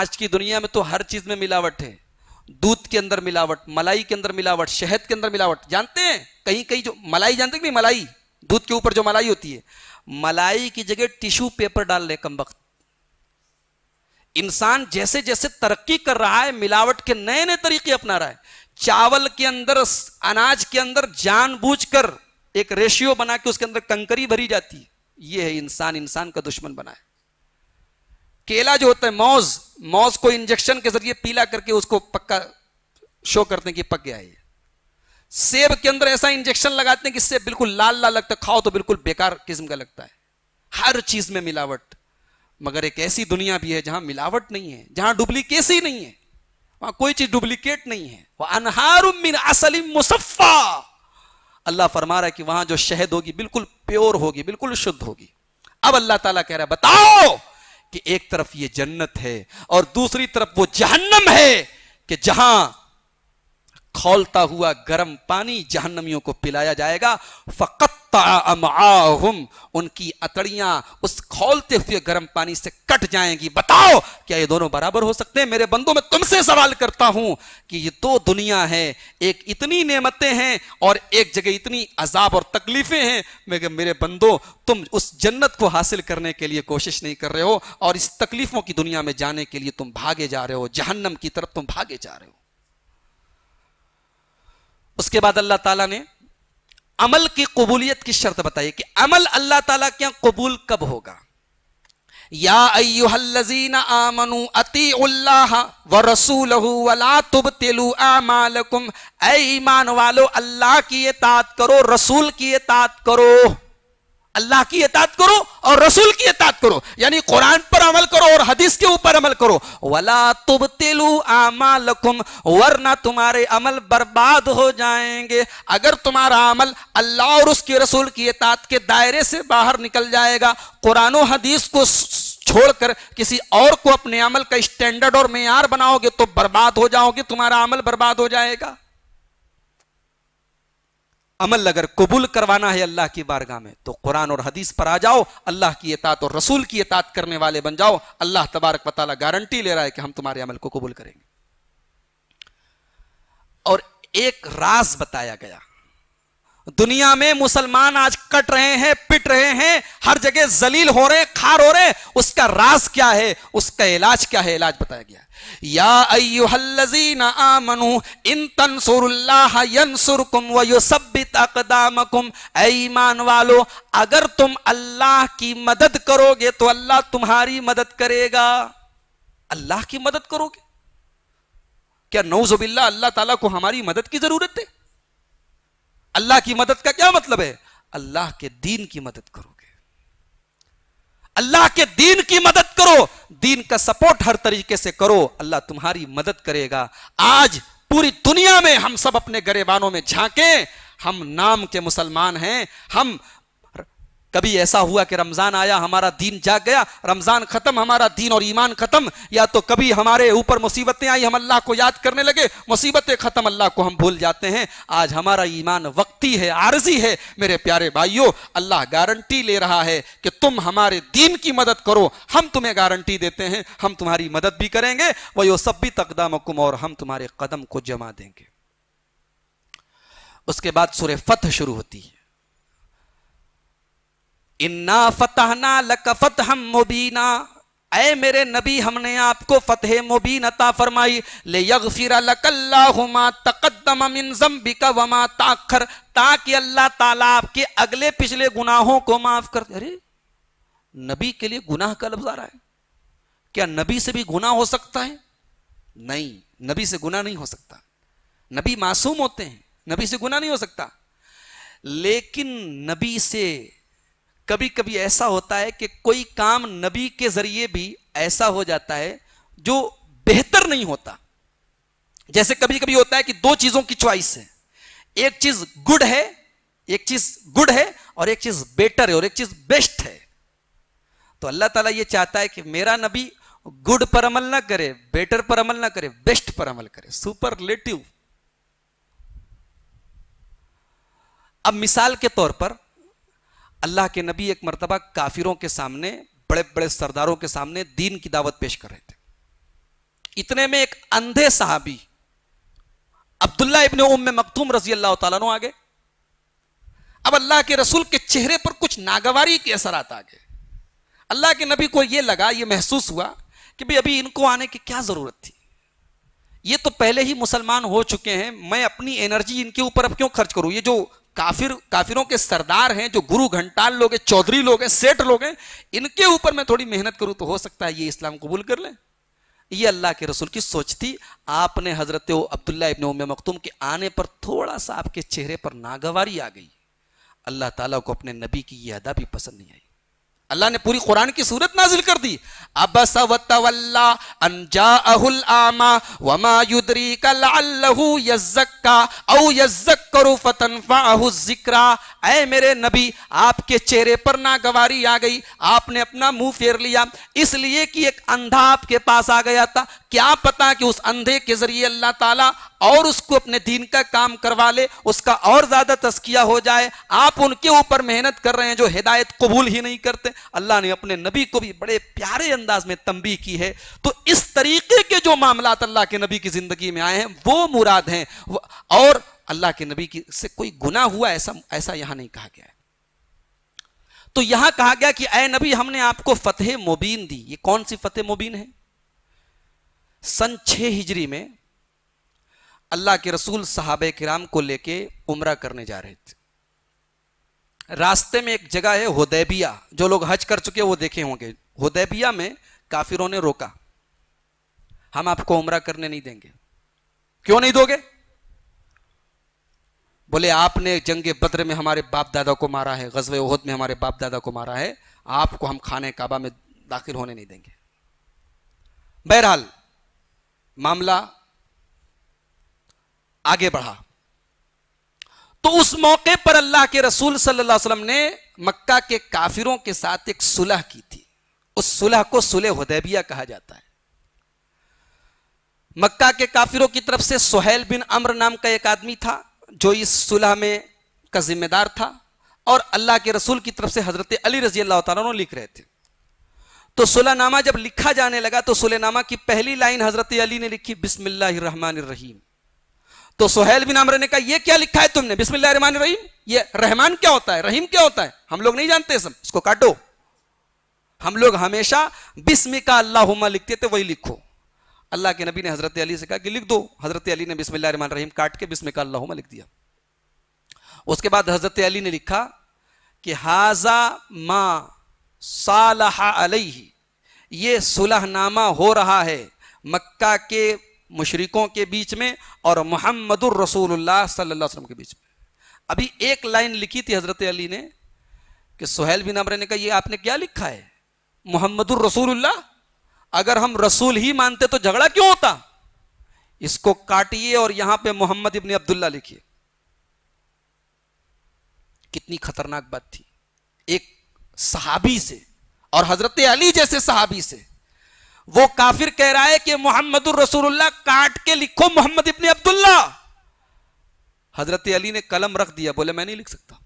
S1: आज की दुनिया में तो हर चीज में मिलावट है दूध के अंदर मिलावट मलाई के अंदर मिलावट शहद के अंदर मिलावट जानते हैं कहीं कहीं जो मलाई जानते हैं मलाई दूध के ऊपर जो मलाई होती है मलाई की जगह टिश्यू पेपर डाल ले कम वक्त इंसान जैसे जैसे तरक्की कर रहा है मिलावट के नए नए तरीके अपना रहा है चावल के अंदर अनाज के अंदर जानबूझकर एक रेशियो बना के उसके अंदर कंकरी भरी जाती है यह है इंसान इंसान का दुश्मन बनाए केला जो होता है मौज मॉस को इंजेक्शन के जरिए पीला करके उसको पक्का शो करते हैं कि पक गया है सेब के अंदर ऐसा इंजेक्शन लगाते हैं कि सेब बिल्कुल लाल लाल लगता है खाओ तो बिल्कुल बेकार किस्म का लगता है हर चीज में मिलावट मगर एक ऐसी दुनिया भी है जहां मिलावट नहीं है जहां ही नहीं है वहां कोई चीज डुप्लीकेट नहीं है वह अनहारुमिन असलिम मुसफ़ा अल्लाह फरमा रहा है कि वहां जो शहद होगी बिल्कुल प्योर होगी बिल्कुल शुद्ध होगी अब अल्लाह ताला कह रहा है बताओ कि एक तरफ ये जन्नत है और दूसरी तरफ वो जहन्नम है कि जहां खोलता हुआ गर्म पानी जहन्नमियों को पिलाया जाएगा फ़कत्ताम उनकी अतड़ियाँ उस खोलते हुए गर्म पानी से कट जाएंगी बताओ क्या ये दोनों बराबर हो सकते हैं मेरे बंदों में तुमसे सवाल करता हूं कि ये दो दुनिया है एक इतनी नेमतें हैं और एक जगह इतनी अजाब और तकलीफ़ें हैं मेरे मेरे बंदो तुम उस जन्नत को हासिल करने के लिए कोशिश नहीं कर रहे हो और इस तकलीफ़ों की दुनिया में जाने के लिए तुम भागे जा रहे हो जहन्नम की तरफ तुम भागे जा रहे हो उसके बाद अल्लाह ताला ने अमल की कबूलियत की शर्त बताई कि अमल अल्लाह ताला के कबूल कब होगा या अयुहल्लजीन आमनु अति उल्लाह व रसूल वला तुब आमालकुम ऐ ईमान वालो अल्लाह की ये तात करो रसूल की ये तात करो अल्लाह की इतात करो और रसूल की इतात करो यानी कुरान पर अमल करो और हदीस के ऊपर अमल करो वला तुब तिलू आमालकुम वरना तुम्हारे अमल बर्बाद हो जाएंगे अगर तुम्हारा अमल अल्लाह और उसके रसूल की इतात के दायरे से बाहर निकल जाएगा कुरान हदीस को छोड़कर किसी और को अपने अमल का स्टैंडर्ड और मैार बनाओगे तो बर्बाद हो जाओगे तुम्हारा अमल बर्बाद हो जाएगा अमल अगर कबूल करवाना है अल्लाह की बारगाह में तो कुरान और हदीस पर आ जाओ अल्लाह की एतात और रसूल की एतात करने वाले बन जाओ अल्लाह तबारक पता गारंटी ले रहा है कि हम तुम्हारे अमल को कबूल करेंगे और एक राज बताया गया दुनिया में मुसलमान आज कट रहे हैं पिट रहे हैं हर जगह जलील हो रहे खार हो रहे उसका राज क्या है उसका इलाज क्या है इलाज बताया गया या इन तंसुरुल्लाह यंसुरकुम व युसब्बित अकदामकुम ईमान वालो अगर तुम अल्लाह की मदद करोगे तो अल्लाह तुम्हारी मदद करेगा अल्लाह की मदद करोगे क्या नौजुबिल्ला अल्लाह ताला को हमारी मदद की जरूरत है अल्लाह की मदद का क्या मतलब है अल्लाह के दीन की मदद करोगे अल्लाह के दीन की मदद करो दीन का सपोर्ट हर तरीके से करो अल्लाह तुम्हारी मदद करेगा आज पूरी दुनिया में हम सब अपने गरेबानों में झांके हम नाम के मुसलमान हैं हम कभी ऐसा हुआ कि रमज़ान आया हमारा दीन जाग गया रमज़ान ख़त्म हमारा दीन और ईमान ख़त्म या तो कभी हमारे ऊपर मुसीबतें आई हम अल्लाह को याद करने लगे मुसीबतें ख़त्म अल्लाह को हम भूल जाते हैं आज हमारा ईमान वक्ती है आर्जी है मेरे प्यारे भाइयों अल्लाह गारंटी ले रहा है कि तुम हमारे दीन की मदद करो हम तुम्हें गारंटी देते हैं हम तुम्हारी मदद भी करेंगे वह सब भी मकुम और हम तुम्हारे कदम को जमा देंगे उसके बाद सुर फतह शुरू होती है इन्ना फतहना लक फतह मुबीना ऐ मेरे नबी हमने आपको फतेह मुबीन अता फरमाई ले यगफिर लकल्लाहुमा तकद्दम मिन ज़म्बिका वमा ताखर ताकि अल्लाह ताला आपके अगले पिछले गुनाहों को माफ कर अरे नबी के लिए गुनाह का लफ्ज आ रहा है क्या नबी से भी गुनाह हो सकता है नहीं नबी से गुनाह नहीं हो सकता नबी मासूम होते हैं नबी से गुनाह नहीं हो सकता लेकिन नबी से कभी कभी ऐसा होता है कि कोई काम नबी के जरिए भी ऐसा हो जाता है जो बेहतर नहीं होता जैसे कभी कभी होता है कि दो चीजों की च्वाइस है एक चीज गुड है एक चीज गुड है और एक चीज बेटर है और एक चीज बेस्ट है तो अल्लाह ताला ये चाहता है कि मेरा नबी गुड पर अमल ना करे बेटर पर अमल ना करे बेस्ट पर अमल करे लेटिव अब मिसाल के तौर पर अल्लाह के नबी एक मरतबा काफिरों के सामने बड़े बड़े सरदारों के सामने दीन की दावत पेश कर रहे थे इतने में एक अंधे साहबी अब्दुल्ला इबन उम मखतूम रजी अल्लाह तु आ गए अब अल्लाह के रसूल के चेहरे पर कुछ नागवारी के असर आता गए अल्लाह के नबी को यह लगा यह महसूस हुआ कि भाई अभी इनको आने की क्या जरूरत थी ये तो पहले ही मुसलमान हो चुके हैं मैं अपनी एनर्जी इनके ऊपर अब क्यों खर्च करूं ये जो काफिर काफिरों के सरदार हैं जो गुरु घंटाल लोग हैं चौधरी लोग हैं सेठ लोग हैं इनके ऊपर मैं थोड़ी मेहनत करूं तो हो सकता है ये इस्लाम कबूल कर ले ये अल्लाह के रसूल की सोच थी आपने हजरत अब्दुल्ला इबन उम मखतूम के आने पर थोड़ा सा आपके चेहरे पर नागवारी आ गई अल्लाह ताला को अपने नबी की यह अदा भी पसंद नहीं आई अल्लाह ने पूरी कुरान की सूरत नाजिल कर दी अबा मेरे नबी आपके चेहरे पर नागवारी आ गई आपने अपना मुंह फेर लिया इसलिए कि एक अंधा आपके पास आ गया था क्या पता कि उस अंधे के जरिए अल्लाह ताला और उसको अपने दीन का काम करवा ले उसका और ज़्यादा तस्किया हो जाए आप उनके ऊपर मेहनत कर रहे हैं जो हिदायत कबूल ही नहीं करते अल्लाह ने अपने नबी को भी बड़े प्यारे अंदाज में तंबी की है तो इस तरीके के जो मामला अल्लाह के नबी की ज़िंदगी में आए हैं वो मुराद हैं और अल्लाह के नबी की से कोई गुना हुआ ऐसा ऐसा यहां नहीं कहा गया तो यहां कहा गया कि अय नबी हमने आपको फतेह मुबीन दी ये कौन सी फतेह मुबीन है सन छे हिजरी में अल्लाह के रसूल साहब कराम को लेके उम्र करने जा रहे थे रास्ते में एक जगह है हुदैबिया जो लोग हज कर चुके वो देखे होंगे हुदैबिया में काफिरों ने रोका हम आपको उम्र करने नहीं देंगे क्यों नहीं दोगे बोले आपने जंग बद्र में हमारे बाप दादा को मारा है गजब उहद में हमारे बाप दादा को मारा है आपको हम खाने काबा में दाखिल होने नहीं देंगे बहरहाल मामला आगे बढ़ा तो उस मौके पर अल्लाह के रसूल सल्लल्लाहु अलैहि वसल्लम ने मक्का के काफिरों के साथ एक सुलह की थी उस सुलह को सुलह हुदैबिया कहा जाता है मक्का के काफिरों की तरफ से सुहेल बिन अम्र नाम का एक आदमी था जो इस सुलह में का जिम्मेदार था और अल्लाह के रसूल की तरफ से हजरत अली रजी अल्लाह तु लिख रहे थे तो सुलहनामा जब लिखा जाने लगा तो सुलहनामा की पहली लाइन हजरत अली ने लिखी बिस्मिल्लाहमान रहीम तो सोहेल बिन अमर ने कहा यह क्या लिखा है तुमने बिस्मिल्लाह रहमान रहीम ये रहमान क्या होता है रहीम क्या होता है हम लोग नहीं जानते सब इसको काटो हम लोग हमेशा बिस्म का अल्लाहुम्मा लिखते थे वही लिखो अल्लाह के नबी ने हजरत अली से कहा कि लिख दो हजरत अली ने बिस्मिल्लाह रहमान रहीम काट के बिस्म का अल्लाहुम्मा लिख दिया उसके बाद हजरत अली ने लिखा कि हाजा मा सालहा अलही ये सुलहनामा हो रहा है मक्का के मुशरिकों के बीच में और मोहम्मद रसूलुल्लाह सल्लल्लाहु अलैहि वसल्लम के बीच में अभी एक लाइन लिखी थी हज़रत अली ने कि सुहेल बिन अमर ने कहा ये आपने क्या लिखा है मोहम्मद रसूलुल्लाह अगर हम रसूल ही मानते तो झगड़ा क्यों होता इसको काटिए और यहां पे मोहम्मद इबन अब्दुल्ला लिखिए कितनी खतरनाक बात थी एक सहाबी से और हजरत अली जैसे सहाबी से वो काफिर कह रहा है कि मोहम्मद रसूलुल्लाह काट के लिखो मोहम्मद इब्ने अब्दुल्ला हजरत अली ने कलम रख दिया बोले मैं नहीं लिख सकता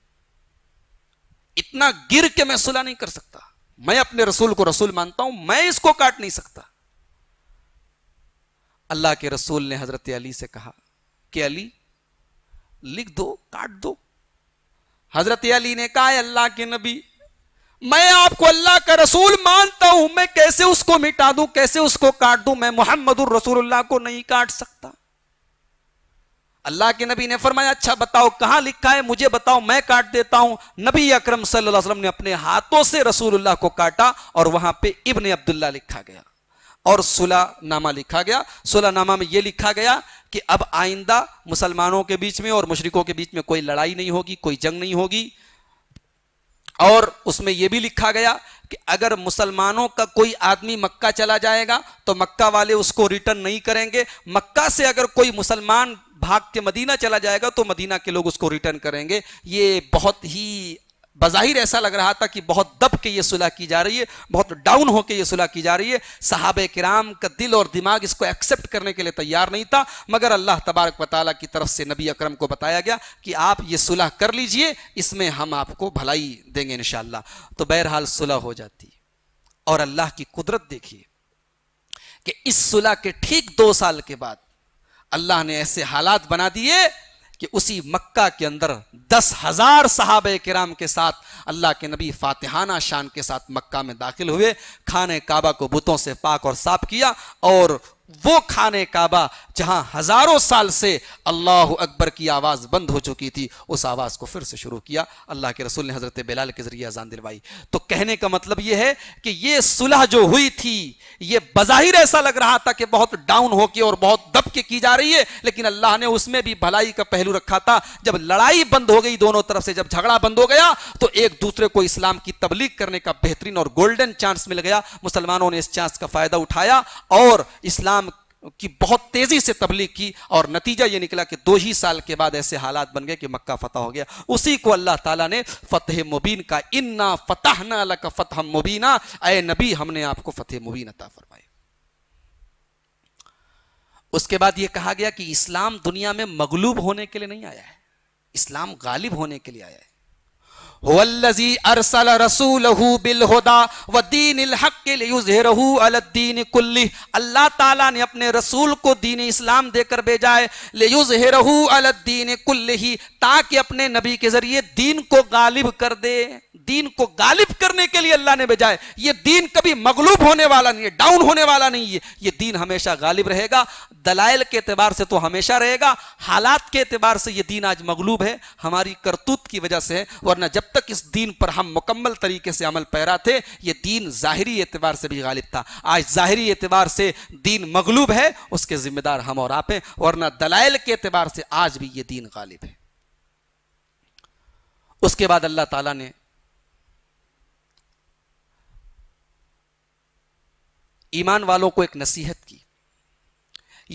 S1: इतना गिर के मैं सुलह नहीं कर सकता मैं अपने रसूल को रसूल मानता हूं मैं इसको काट नहीं सकता अल्लाह के रसूल ने हजरत अली से कहा कि अली लिख दो काट दो हजरत अली ने कहा अल्लाह के नबी मैं आपको अल्लाह का रसूल मानता हूं मैं कैसे उसको मिटा दूं कैसे उसको काट दूं मैं मोहम्मद रसूलुल्लाह को नहीं काट सकता अल्लाह के नबी ने फरमाया अच्छा बताओ कहां लिखा है मुझे बताओ मैं काट देता हूं नबी अकरम सल्लल्लाहु अलैहि वसल्लम ने अपने हाथों से रसूलुल्लाह को काटा और वहां पे इबन अब्दुल्ला लिखा गया और सुलहनामा लिखा गया सुलहनामा में यह लिखा गया कि अब आइंदा मुसलमानों के बीच में और मुशरकों के बीच में कोई लड़ाई नहीं होगी कोई जंग नहीं होगी और उसमें यह भी लिखा गया कि अगर मुसलमानों का कोई आदमी मक्का चला जाएगा तो मक्का वाले उसको रिटर्न नहीं करेंगे मक्का से अगर कोई मुसलमान भाग के मदीना चला जाएगा तो मदीना के लोग उसको रिटर्न करेंगे ये बहुत ही बज़ाहिर ऐसा लग रहा था कि बहुत दब के ये सुलह की जा रही है बहुत डाउन होकर ये सुलह की जा रही है साहब कराम का दिल और दिमाग इसको एक्सेप्ट करने के लिए तैयार नहीं था मगर अल्लाह तबारक वाली की तरफ से नबी अकरम को बताया गया कि आप ये सुलह कर लीजिए इसमें हम आपको भलाई देंगे इन तो बहरहाल सुलह हो जाती और अल्लाह की कुदरत देखिए कि इस सुलह के ठीक दो साल के बाद अल्लाह ने ऐसे हालात बना दिए कि उसी मक्का के अंदर दस हजार साहब कराम के साथ अल्लाह के नबी फातिहाना शान के साथ मक्का में दाखिल हुए खाने काबा को बुतों से पाक और साफ किया और वो खाने काबा जहां हजारों साल से अल्लाह अकबर की आवाज़ बंद हो चुकी थी उस आवाज़ को फिर से शुरू किया अल्लाह के रसूल ने हज़रत बिलाल के ज़रिए अजान दिलवाई तो कहने का मतलब यह है कि यह सुलह जो हुई थी यह बज़ाहिर ऐसा लग रहा था कि बहुत डाउन होके और बहुत दब के की जा रही है लेकिन अल्लाह ने उसमें भी भलाई का पहलू रखा था जब लड़ाई बंद हो गई दोनों तरफ से जब झगड़ा बंद हो गया तो एक दूसरे को इस्लाम की तबलीग करने का बेहतरीन और गोल्डन चांस मिल गया मुसलमानों ने इस चांस का फ़ायदा उठाया और इस्लाम की बहुत तेजी से तबलीग की और नतीजा ये निकला कि दो ही साल के बाद ऐसे हालात बन गए कि मक्का फतह हो गया उसी को अल्लाह ताला ने फतेह मुबीन का इन्ना फतह फतह मुबीना अय नबी हमने आपको फतेह मुबीन अता फरमाए उसके बाद ये कहा गया कि इस्लाम दुनिया में मगलूब होने के लिए नहीं आया है इस्लाम गालिब होने के लिए आया है वल्लजी अरसल रसूलहू बिल हुदा व अलद्दीन कुल्ली अल्लाह ताला ने अपने रसूल को दीन इस्लाम देकर भेजाए है लियुजहिरहू कुल्ली ताकि अपने नबी के जरिए दीन को गालिब कर दे दीन को गालिब करने के लिए अल्लाह ने भेजा है ये दीन कभी मगलूब होने वाला नहीं है डाउन होने वाला नहीं है ये दीन हमेशा गालिब रहेगा दलाइल के अतबार से तो हमेशा रहेगा हालात के अतबार से ये दीन आज मगलूब है हमारी करतूत की वजह से है वरना जब तक इस दीन पर हम मुकम्मल तरीके से अमल पैरा थे ये दीन ज़ाहरी एतबार से भी गालिब था आज ज़ाहरी एतबार से दीन मगलूब है उसके ज़िम्मेदार हम और आप हैं वरना दलाइल के अतबार से आज भी ये दीन गालिब है उसके बाद अल्लाह ताला ने ईमान वालों को एक नसीहत की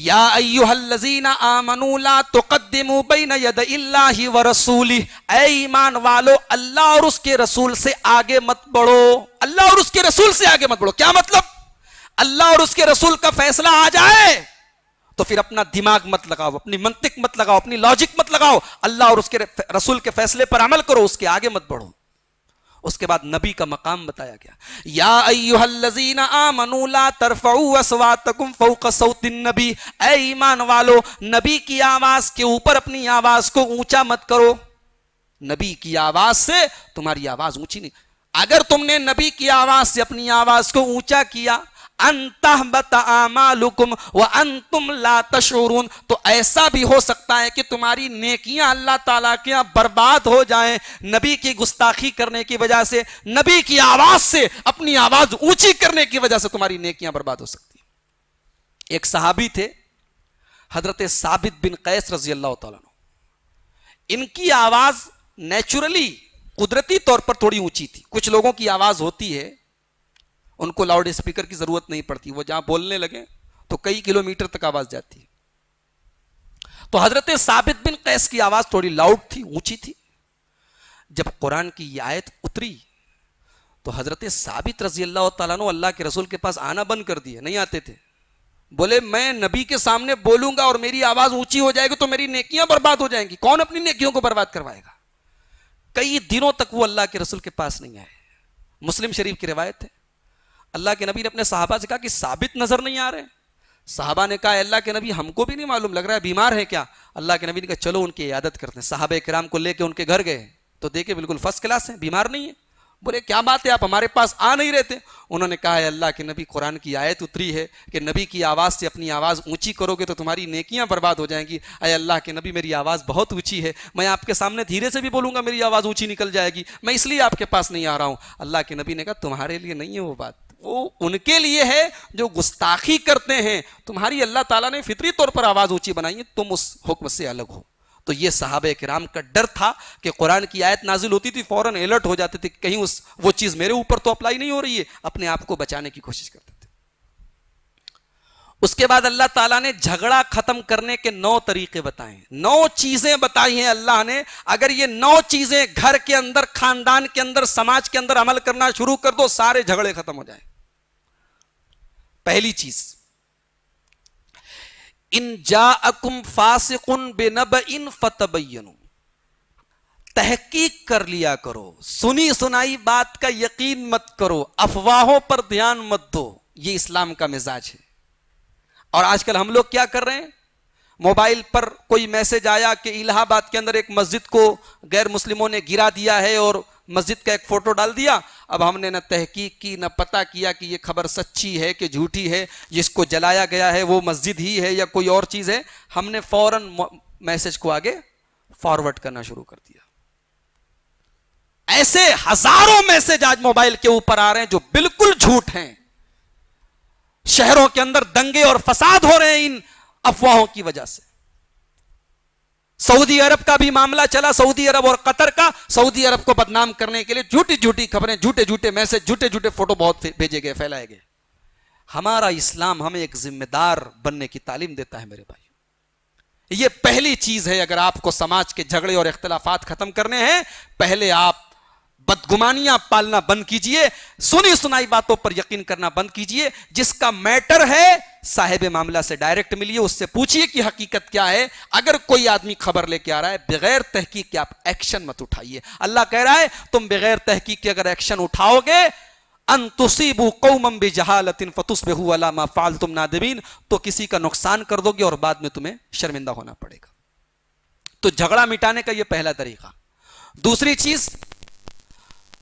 S1: या अयुहल्लजीना आमनूला बैन यद व रसूली ए ईमान वालो अल्लाह और उसके रसूल से आगे मत बढ़ो अल्लाह और उसके रसूल से आगे मत बढ़ो क्या मतलब अल्लाह और उसके रसूल का फैसला आ जाए तो फिर अपना दिमाग मत लगाओ अपनी मंतिक मत लगाओ अपनी लॉजिक मत लगाओ अल्लाह और उसके रसूल के फैसले पर अमल करो उसके आगे मत बढ़ो उसके बाद नबी का मकाम बताया गया या अय्युहल्लजीना आमनु नबी ए ईमान वालो नबी की आवाज के ऊपर अपनी आवाज को ऊंचा मत करो नबी की आवाज से तुम्हारी आवाज ऊंची नहीं अगर तुमने नबी की आवाज से अपनी आवाज को ऊंचा किया तो ऐसा भी हो सकता है कि तुम्हारी नेकियां अल्लाह ताला के यहां बर्बाद हो जाएं नबी की गुस्ताखी करने की वजह से नबी की आवाज से अपनी आवाज ऊंची करने की वजह से तुम्हारी नेकियां बर्बाद हो सकती एक सहाबी थे हजरत साबित बिन कैस रजी अल्लाह तला इनकी आवाज नेचुरली कुदरती तौर पर थोड़ी ऊंची थी कुछ लोगों की आवाज होती है उनको लाउड स्पीकर की ज़रूरत नहीं पड़ती वो जहां बोलने लगे तो कई किलोमीटर तक आवाज़ जाती है तो हजरत साबित बिन कैस की आवाज़ थोड़ी लाउड थी ऊंची थी जब कुरान की आयत उतरी तो हजरत साबित रजी अल्लाह तु अल्लाह के रसूल के पास आना बंद कर दिए नहीं आते थे बोले मैं नबी के सामने बोलूंगा और मेरी आवाज़ ऊंची हो जाएगी तो मेरी नेकियां बर्बाद हो जाएंगी कौन अपनी नेकियों को बर्बाद करवाएगा कई दिनों तक वो अल्लाह के रसूल के पास नहीं आए मुस्लिम शरीफ की रिवायत है अल्लाह के नबी ने अपने साहबा से कहा कि साबित नजर नहीं आ रहे साहबा ने कहा अल्लाह के नबी हमको भी नहीं मालूम लग रहा है बीमार है क्या अल्लाह के नबी ने कहा चलो उनकी इयादत करते हैं साहब कराम को लेके उनके घर गए तो देखे बिल्कुल फर्स्ट क्लास है बीमार नहीं है बोले क्या बात है आप हमारे पास आ नहीं रहते उन्होंने कहा है अल्लाह के नबी कुरान की आयत उतरी है कि नबी की आवाज़ से अपनी आवाज़ ऊंची करोगे तो तुम्हारी नेकियां बर्बाद हो जाएंगी अरे अल्लाह के नबी मेरी आवाज़ बहुत ऊंची है मैं आपके सामने धीरे से भी बोलूंगा मेरी आवाज़ ऊंची निकल जाएगी मैं इसलिए आपके पास नहीं आ रहा हूं अल्लाह के नबी ने कहा तुम्हारे लिए नहीं है वो बात वो उनके लिए है जो गुस्ताखी करते हैं तुम्हारी अल्लाह ताला ने फितरी तौर पर आवाज़ ऊंची बनाई है तुम उस हुक्म से अलग हो तो ये साहब कराम का डर था कि कुरान की आयत नाजिल होती थी फौरन अलर्ट हो जाते थे कहीं उस वो चीज़ मेरे ऊपर तो अप्लाई नहीं हो रही है अपने आप को बचाने की कोशिश करते उसके बाद अल्लाह ताला ने झगड़ा खत्म करने के नौ तरीके बताए नौ चीजें बताई हैं अल्लाह ने अगर ये नौ चीजें घर के अंदर खानदान के अंदर समाज के अंदर अमल करना शुरू कर दो सारे झगड़े खत्म हो जाए पहली चीज इन जा अकुम फासिकुन बेनब इन फतबैनु तहकीक कर लिया करो सुनी सुनाई बात का यकीन मत करो अफवाहों पर ध्यान मत दो ये इस्लाम का मिजाज है और आजकल हम लोग क्या कर रहे हैं मोबाइल पर कोई मैसेज आया कि इलाहाबाद के अंदर एक मस्जिद को गैर मुस्लिमों ने गिरा दिया है और मस्जिद का एक फोटो डाल दिया अब हमने न तहकीक की न पता किया कि यह खबर सच्ची है कि झूठी है जिसको जलाया गया है वो मस्जिद ही है या कोई और चीज़ है हमने फौरन मैसेज को आगे फॉरवर्ड करना शुरू कर दिया ऐसे हजारों मैसेज आज मोबाइल के ऊपर आ रहे हैं जो बिल्कुल झूठ हैं शहरों के अंदर दंगे और फसाद हो रहे हैं इन अफवाहों की वजह से सऊदी अरब का भी मामला चला सऊदी अरब और कतर का सऊदी अरब को बदनाम करने के लिए झूठी झूठी खबरें झूठे झूठे मैसेज झूठे झूठे फोटो बहुत भेजे गए फैलाए गए हमारा इस्लाम हमें एक जिम्मेदार बनने की तालीम देता है मेरे भाई ये पहली चीज है अगर आपको समाज के झगड़े और इख्तलाफात खत्म करने हैं पहले आप बदगुमानियां पालना बंद कीजिए सुनी सुनाई बातों पर यकीन करना बंद कीजिए जिसका मैटर है साहेब मामला से डायरेक्ट मिलिए उससे पूछिए कि हकीकत क्या है अगर कोई आदमी खबर लेके आ रहा है बगैर तहकीक के आप एक्शन मत उठाइए अल्लाह कह रहा है तुम बगैर तहकीक के अगर एक्शन उठाओगे जहालतिन फाल तुम नादबीन तो किसी का नुकसान कर दोगे और बाद में तुम्हें शर्मिंदा होना पड़ेगा तो झगड़ा मिटाने का यह पहला तरीका दूसरी चीज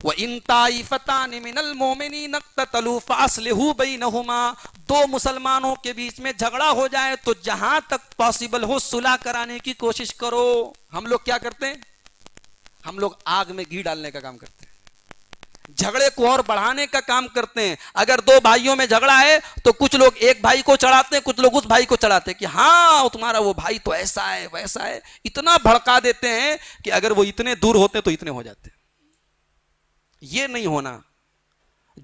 S1: व इन ताइफतानमिनमोमिनी दो मुसलमानों के बीच में झगड़ा हो जाए तो जहां तक पॉसिबल हो सुलह कराने की कोशिश करो हम लोग क्या करते हैं हम लोग आग में घी डालने का काम करते हैं झगड़े को और बढ़ाने का काम करते हैं अगर दो भाइयों में झगड़ा है तो कुछ लोग एक भाई को चढ़ाते हैं कुछ लोग उस भाई को चढ़ाते हैं कि हाँ तुम्हारा वो भाई तो ऐसा है वैसा है इतना भड़का देते हैं कि अगर वो इतने दूर होते तो इतने हो जाते ये नहीं होना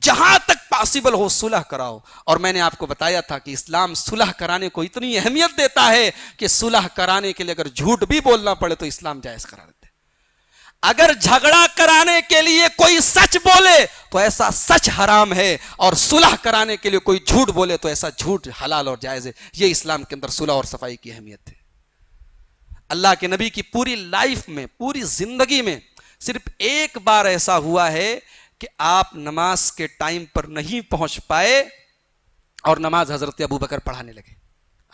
S1: जहां तक पॉसिबल हो सुलह कराओ और मैंने आपको बताया था कि इस्लाम सुलह कराने को इतनी अहमियत देता है कि सुलह कराने के लिए अगर झूठ भी बोलना पड़े तो इस्लाम जायज करा देते अगर झगड़ा कराने के लिए कोई सच बोले तो ऐसा सच हराम है और सुलह कराने के लिए कोई झूठ बोले तो ऐसा झूठ हलाल और जायज है यह इस्लाम के अंदर सुलह और सफाई की अहमियत है अल्लाह के नबी की पूरी लाइफ में पूरी जिंदगी में सिर्फ एक बार ऐसा हुआ है कि आप नमाज के टाइम पर नहीं पहुंच पाए और नमाज हजरत अबू बकर पढ़ाने लगे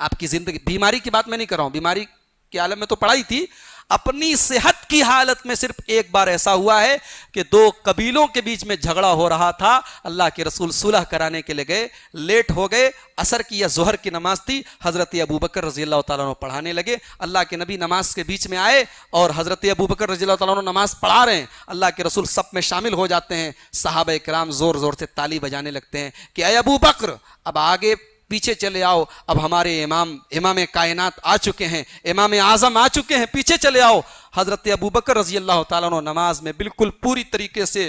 S1: आपकी जिंदगी बीमारी की बात मैं नहीं कर रहा हूं बीमारी के आलम में तो पढ़ाई थी अपनी सेहत की हालत में सिर्फ एक बार ऐसा हुआ है कि दो कबीलों के बीच में झगड़ा हो रहा था अल्लाह के रसूल सुलह कराने के लिए गए लेट हो गए असर की या जहर की नमाज थी हजरत अबू बकर रजी अल्लाह तु पढ़ाने लगे अल्लाह के नबी नमाज के बीच में आए और हजरत अबू बकर रजी अल्लाह नमाज पढ़ा रहे हैं अल्लाह के रसूल सब में शामिल हो जाते हैं साहब कराम जोर जोर से ताली बजाने लगते हैं कि अबू बकर अब आगे पीछे चले आओ अब हमारे इमाम इमाम कायनात आ चुके हैं इमाम आजम आ चुके हैं पीछे चले आओ हज़रत अबू बकर रजी अल्लाह तमाज नमाज में बिल्कुल पूरी तरीके से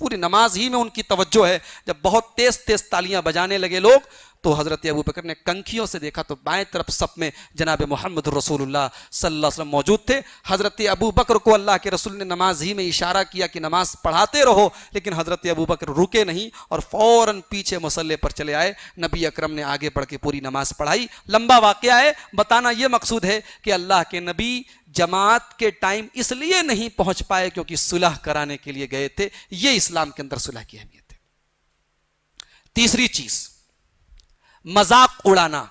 S1: पूरी नमाज ही में उनकी तवज्जो है जब बहुत तेज तेज तालियां बजाने लगे लोग तो हज़रत अबू बकर ने कंखियों से देखा तो बाएं तरफ सब में जनाब मोहम्मद रसूलुल्लाह सल्लल्लाहु अलैहि वसल्लम मौजूद थे हज़रत अबू बकर को अल्लाह के रसूल ने नमाज ही में इशारा किया कि नमाज पढ़ाते रहो लेकिन हज़रत अबू बकर रुके नहीं और फ़ौर पीछे मसल्ले पर चले आए नबी अक्रम ने आगे बढ़ के पूरी नमाज पढ़ाई लंबा वाक़ है बताना यह मकसूद है कि अल्लाह के नबी जमात के टाइम इसलिए नहीं पहुंच पाए क्योंकि सुलह कराने के लिए गए थे ये इस्लाम के अंदर सुलह की अहमियत है तीसरी चीज़ मजाक उड़ाना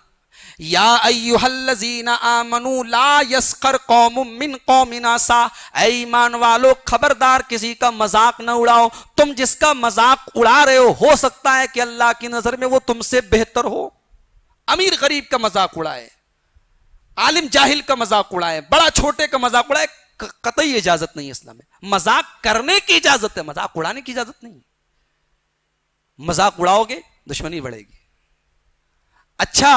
S1: या अयुहल्लजीना आमनु ला यसकर कौम मिन कौमिनासा ईमान वालो खबरदार किसी का मजाक न उड़ाओ तुम जिसका मजाक उड़ा रहे हो हो सकता है कि अल्लाह की नजर में वो तुमसे बेहतर हो अमीर गरीब का मजाक उड़ाए आलिम जाहिल का मजाक उड़ाए बड़ा छोटे का मजाक उड़ाए कतई इजाजत नहीं इस्लाम में मजाक करने की इजाजत है मजाक उड़ाने की इजाजत नहीं मजाक उड़ाओगे दुश्मनी बढ़ेगी अच्छा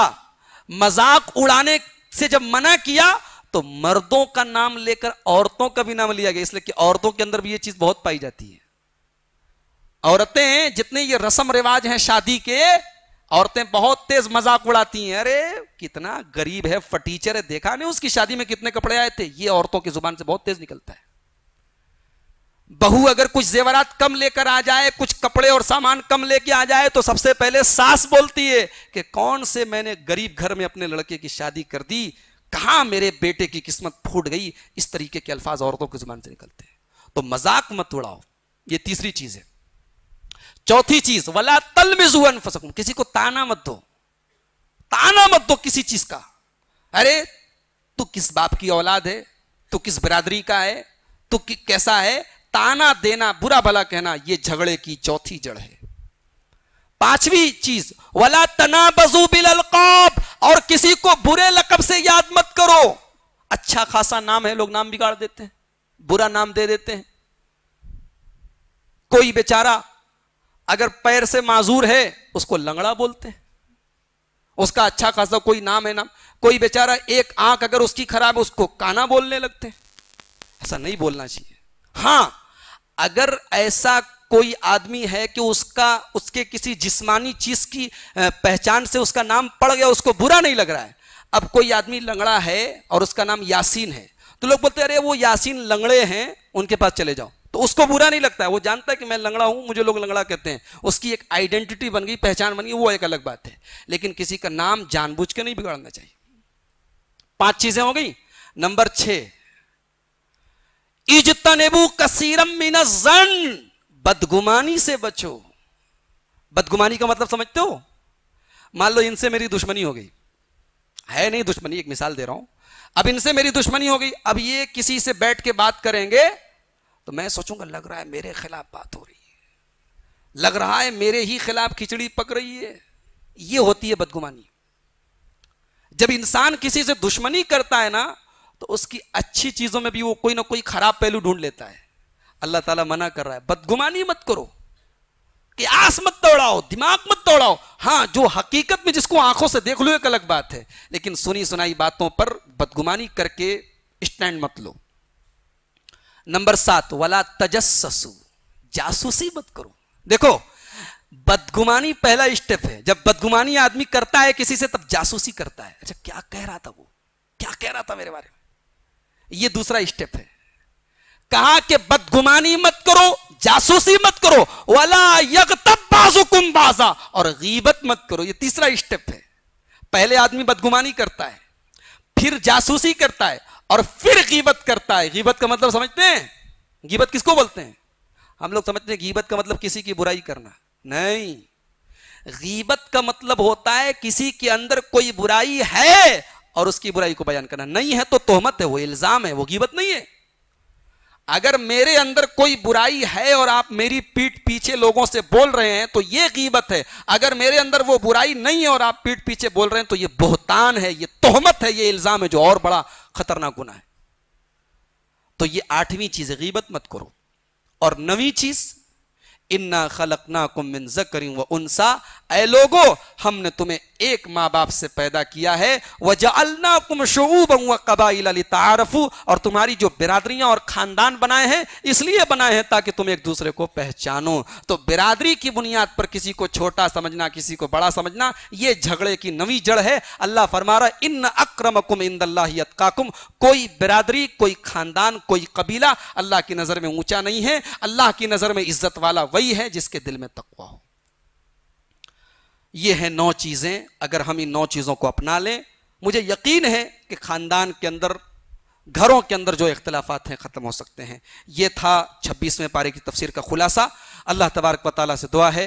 S1: मजाक उड़ाने से जब मना किया तो मर्दों का नाम लेकर औरतों का भी नाम लिया गया इसलिए कि औरतों के अंदर भी ये चीज बहुत पाई जाती है औरतें जितने ये रसम रिवाज हैं शादी के औरतें बहुत तेज मजाक उड़ाती हैं अरे कितना गरीब है फटीचर है देखा नहीं उसकी शादी में कितने कपड़े आए थे ये औरतों की जुबान से बहुत तेज निकलता है बहू अगर कुछ जेवरात कम लेकर आ जाए कुछ कपड़े और सामान कम लेके आ जाए तो सबसे पहले सास बोलती है कि कौन से मैंने गरीब घर में अपने लड़के की शादी कर दी कहा मेरे बेटे की किस्मत फूट गई इस तरीके के अल्फाज औरतों की जुबान से निकलते हैं तो मजाक मत उड़ाओ ये तीसरी चीज है चौथी चीज वला तल में फसकुम किसी को ताना मत दो ताना मत दो किसी चीज का अरे तू किस बाप की औलाद है तू किस बिरादरी का है तू कैसा है ताना देना बुरा भला कहना यह झगड़े की चौथी जड़ है पांचवी चीज वला तना बजू बिल अलकाब और किसी को बुरे लकब से याद मत करो अच्छा खासा नाम है लोग नाम बिगाड़ देते हैं बुरा नाम दे देते हैं कोई बेचारा अगर पैर से माजूर है उसको लंगड़ा बोलते हैं उसका अच्छा खासा कोई नाम है नाम कोई बेचारा एक आंख अगर उसकी खराब है उसको काना बोलने लगते हैं ऐसा नहीं बोलना चाहिए हां अगर ऐसा कोई आदमी है कि उसका उसके किसी जिस्मानी चीज की पहचान से उसका नाम पड़ गया उसको बुरा नहीं लग रहा है अब कोई आदमी लंगड़ा है और उसका नाम यासीन है तो लोग बोलते हैं अरे वो यासीन लंगड़े हैं उनके पास चले जाओ तो उसको बुरा नहीं लगता है वो जानता है कि मैं लंगड़ा हूं मुझे लोग लंगड़ा कहते हैं उसकी एक आइडेंटिटी बन गई पहचान बन गई वो एक अलग बात है लेकिन किसी का नाम जानबूझ के नहीं बिगाड़ना चाहिए पांच चीजें हो गई नंबर छह इजतनेबू कसीरम मिन जन बदगुमानी से बचो बदगुमानी का मतलब समझते हो मान लो इनसे मेरी दुश्मनी हो गई है नहीं दुश्मनी एक मिसाल दे रहा हूं अब इनसे मेरी दुश्मनी हो गई अब ये किसी से बैठ के बात करेंगे तो मैं सोचूंगा लग रहा है मेरे खिलाफ बात हो रही है लग रहा है मेरे ही खिलाफ खिचड़ी पक रही है ये होती है बदगुमानी जब इंसान किसी से दुश्मनी करता है ना तो उसकी अच्छी चीज़ों में भी वो कोई ना कोई खराब पहलू ढूंढ लेता है अल्लाह ताला मना कर रहा है बदगुमानी मत करो कि आस मत दौड़ाओ दिमाग मत दौड़ाओ हाँ जो हकीकत में जिसको आंखों से देख लो एक अलग बात है लेकिन सुनी सुनाई बातों पर बदगुमानी करके स्टैंड मत लो नंबर सात वाला तजस्सु जासूसी मत करो देखो बदगुमानी पहला स्टेप है जब बदगुमानी आदमी करता है किसी से तब जासूसी करता है अच्छा क्या कह रहा था वो क्या कह रहा था मेरे बारे में ये दूसरा स्टेप है कहा कि बदगुमानी मत करो जासूसी मत करो वाला तब बाजू कुम बाजा और गीबत मत करो ये तीसरा स्टेप है पहले आदमी बदगुमानी करता है फिर जासूसी करता है और फिर गीबत करता है गीबत का मतलब समझते हैं गीबत किसको बोलते हैं हम लोग समझते हैं गीबत का मतलब किसी की बुराई करना नहीं गीबत का मतलब होता है किसी के अंदर कोई बुराई है और उसकी बुराई को बयान करना नहीं है तो तोहमत है वो इल्जाम है वो गिबत नहीं है अगर मेरे अंदर कोई बुराई है और आप मेरी पीठ पीछे लोगों से बोल रहे हैं तो ये गीबत है अगर मेरे अंदर वो बुराई नहीं है और आप पीठ पीछे बोल रहे हैं तो ये बोहतान है ये तोहमत है ये इल्जाम है जो और बड़ा खतरनाक गुना है तो ये आठवीं चीज गीबत मत करो और नवी चीज इन्ना खलकना कुमिन जकरी व उनसा ए लोगो हमने तुम्हें एक माँ बाप से पैदा किया है वजह अल्लाह कुम शूब व कबाइल और तुम्हारी जो बिरादरियां और ख़ानदान बनाए हैं इसलिए बनाए हैं ताकि तुम एक दूसरे को पहचानो तो बिरादरी की बुनियाद पर किसी को छोटा समझना किसी को बड़ा समझना ये झगड़े की नवी जड़ है अल्लाह फरमा रहा इन अक्रम कुम इंदल्लाकाकुम कोई बिरादरी कोई ख़ानदान कोई कबीला अल्लाह की नज़र में ऊँचा नहीं है अल्लाह की नज़र में इज्जत वाला वही है जिसके दिल में तकवा हो ये है नौ चीज़ें अगर हम इन नौ चीज़ों को अपना लें मुझे यकीन है कि ख़ानदान के अंदर घरों के अंदर जो इख्तलाफात हैं ख़त्म हो सकते हैं यह था छब्बीसवें पारे की तफसीर का खुलासा अल्लाह तबारक वाली से दुआ है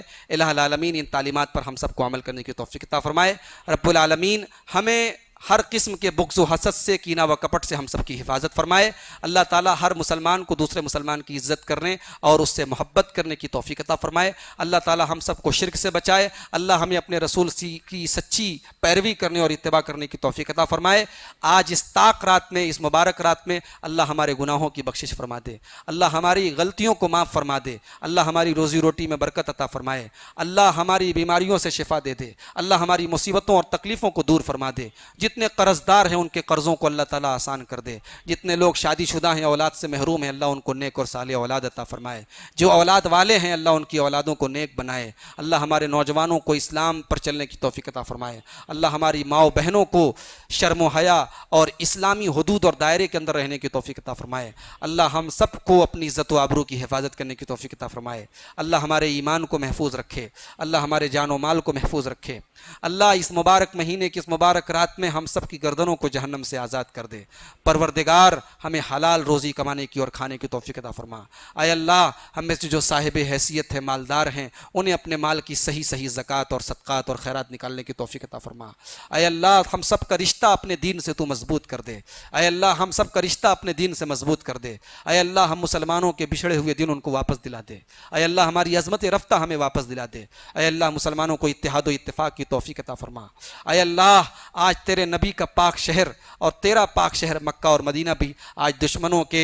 S1: आलमीन इन तालीमत पर हम सबको अमल करने की तोफ़ी किता फ़रमाए रब्बुल रबालमीन हमें हर किस्म के बुग्स हसद से कीना व कपट से हम सब की हिफाजत फरमाए अल्लाह ताला हर मुसलमान को दूसरे मुसलमान की इज्जत करने और उससे मोहब्बत करने की तोफ़ी अता फरमाए अल्लाह ताला हम सबको शिरक से बचाए अल्लाह हमें अपने रसूल सी की सच्ची पैरवी करने और इतबा करने की तोफ़ीकता अता फरमाए आज इस ताक रात में इस मुबारक रात में अल्लाह हमारे गुनाहों की बख्शिश फरमा दे अल्लाह हमारी गलतियों को माफ़ फरमा दे अल्लाह हमारी रोज़ी रोटी में बरकत अता फरमाए अल्लाह हमारी बीमारियों से शिफा दे दे अल्लाह हमारी मुसीबतों और तकलीफ़ों को दूर फरमा दे जितने कर्जदार हैं उनके कर्ज़ों को अल्लाह ताला आसान कर दे जितने लोग शादीशुदा हैं औलाद से महरूम हैं अल्लाह उनको नेक और साले औलाद अता फ़रमाए जो औलाद वाले हैं अल्लाह उनकी औलादों को नेक बनाए अल्लाह हमारे नौजवानों को इस्लाम पर चलने की तोफ़ी अता फ़रमाए अल्लाह हमारी माओ बहनों को शर्म हया और इस्लामी हदूद और दायरे के अंदर रहने की तोफ़ी अता फ़रमाए अल्लाह हम सबको अपनी इज़्ज़त आबरू की हिफाजत करने की तोफ़ी अता फ़रमाए अल्लाह हमारे ईमान को महफूज रखे अल्लाह हमारे जान माल को महफूज रखे अल्लाह इस मुबारक महीने की इस मुबारक रात में हम सब की गर्दनों को जहन्नम से आज़ाद कर दे परवरदिगार हमें हलाल रोज़ी कमाने की और खाने की तोफ़ी अदा फरमा आए अल्लाह हमें से जो साहिब हैसियत है मालदार हैं उन्हें अपने माल की सही सही ज़क़़त और सदक़ात और खैरत निकालने की तोफ़ी अदा फरमा आए अल्लाह हम सब का रिश्ता अपने दीन से तू मजबूत कर दे आए अल्लाह हम सब का रिश्ता अपने दीन से मजबूत कर दे आए अल्लाह हम मुसलमानों के बिछड़े हुए दिन उनको वापस दिला दे आए अल्लाह हमारी अजमत रफ्तार हमें वापस दिला दे अय अल्लाह मुसलमानों को इतिहाद इतफाक़ की तोफ़ी अता फरमा अय अल्लाह आज तेरे नबी का पाक शहर और तेरा पाक शहर मक्का और मदीना भी आज दुश्मनों के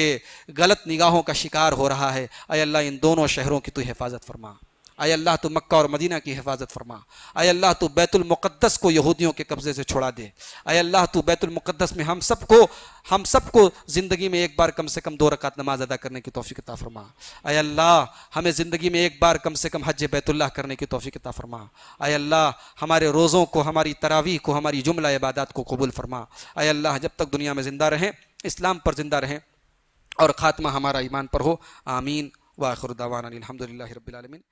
S1: गलत निगाहों का शिकार हो रहा है अय अल्लाह इन दोनों शहरों की तू हिफाजत फरमा आए अल्लाह तो मक्का और मदीना की हिफाजत फरमा आए अल्लाह तो बैतुलमक़दस को यहूदियों के कब्ज़े से छुड़ा दे आए अल्लाह तो बैतुलमक़दस में हम सब को हम सब को ज़िंदगी में एक बार कम से कम दो रकात नमाज अदा करने की तोफ़ी अता फरमा आए अल्लाह हमें ज़िंदगी में एक बार कम से कम हज बैतुल्लाह करने की तोफ़ी अता फरमा आए अल्लाह हमारे रोज़ों को हमारी तरावी को हमारी जुमला इबादत को कबूल फरमा आए अल्लाह जब तक दुनिया में ज़िंदा रहें इस्लाम पर ज़िंदा रहें और ख़ात्मा हमारा ईमान पर हो आमीन वाखरुदावान अलहमदिल्ला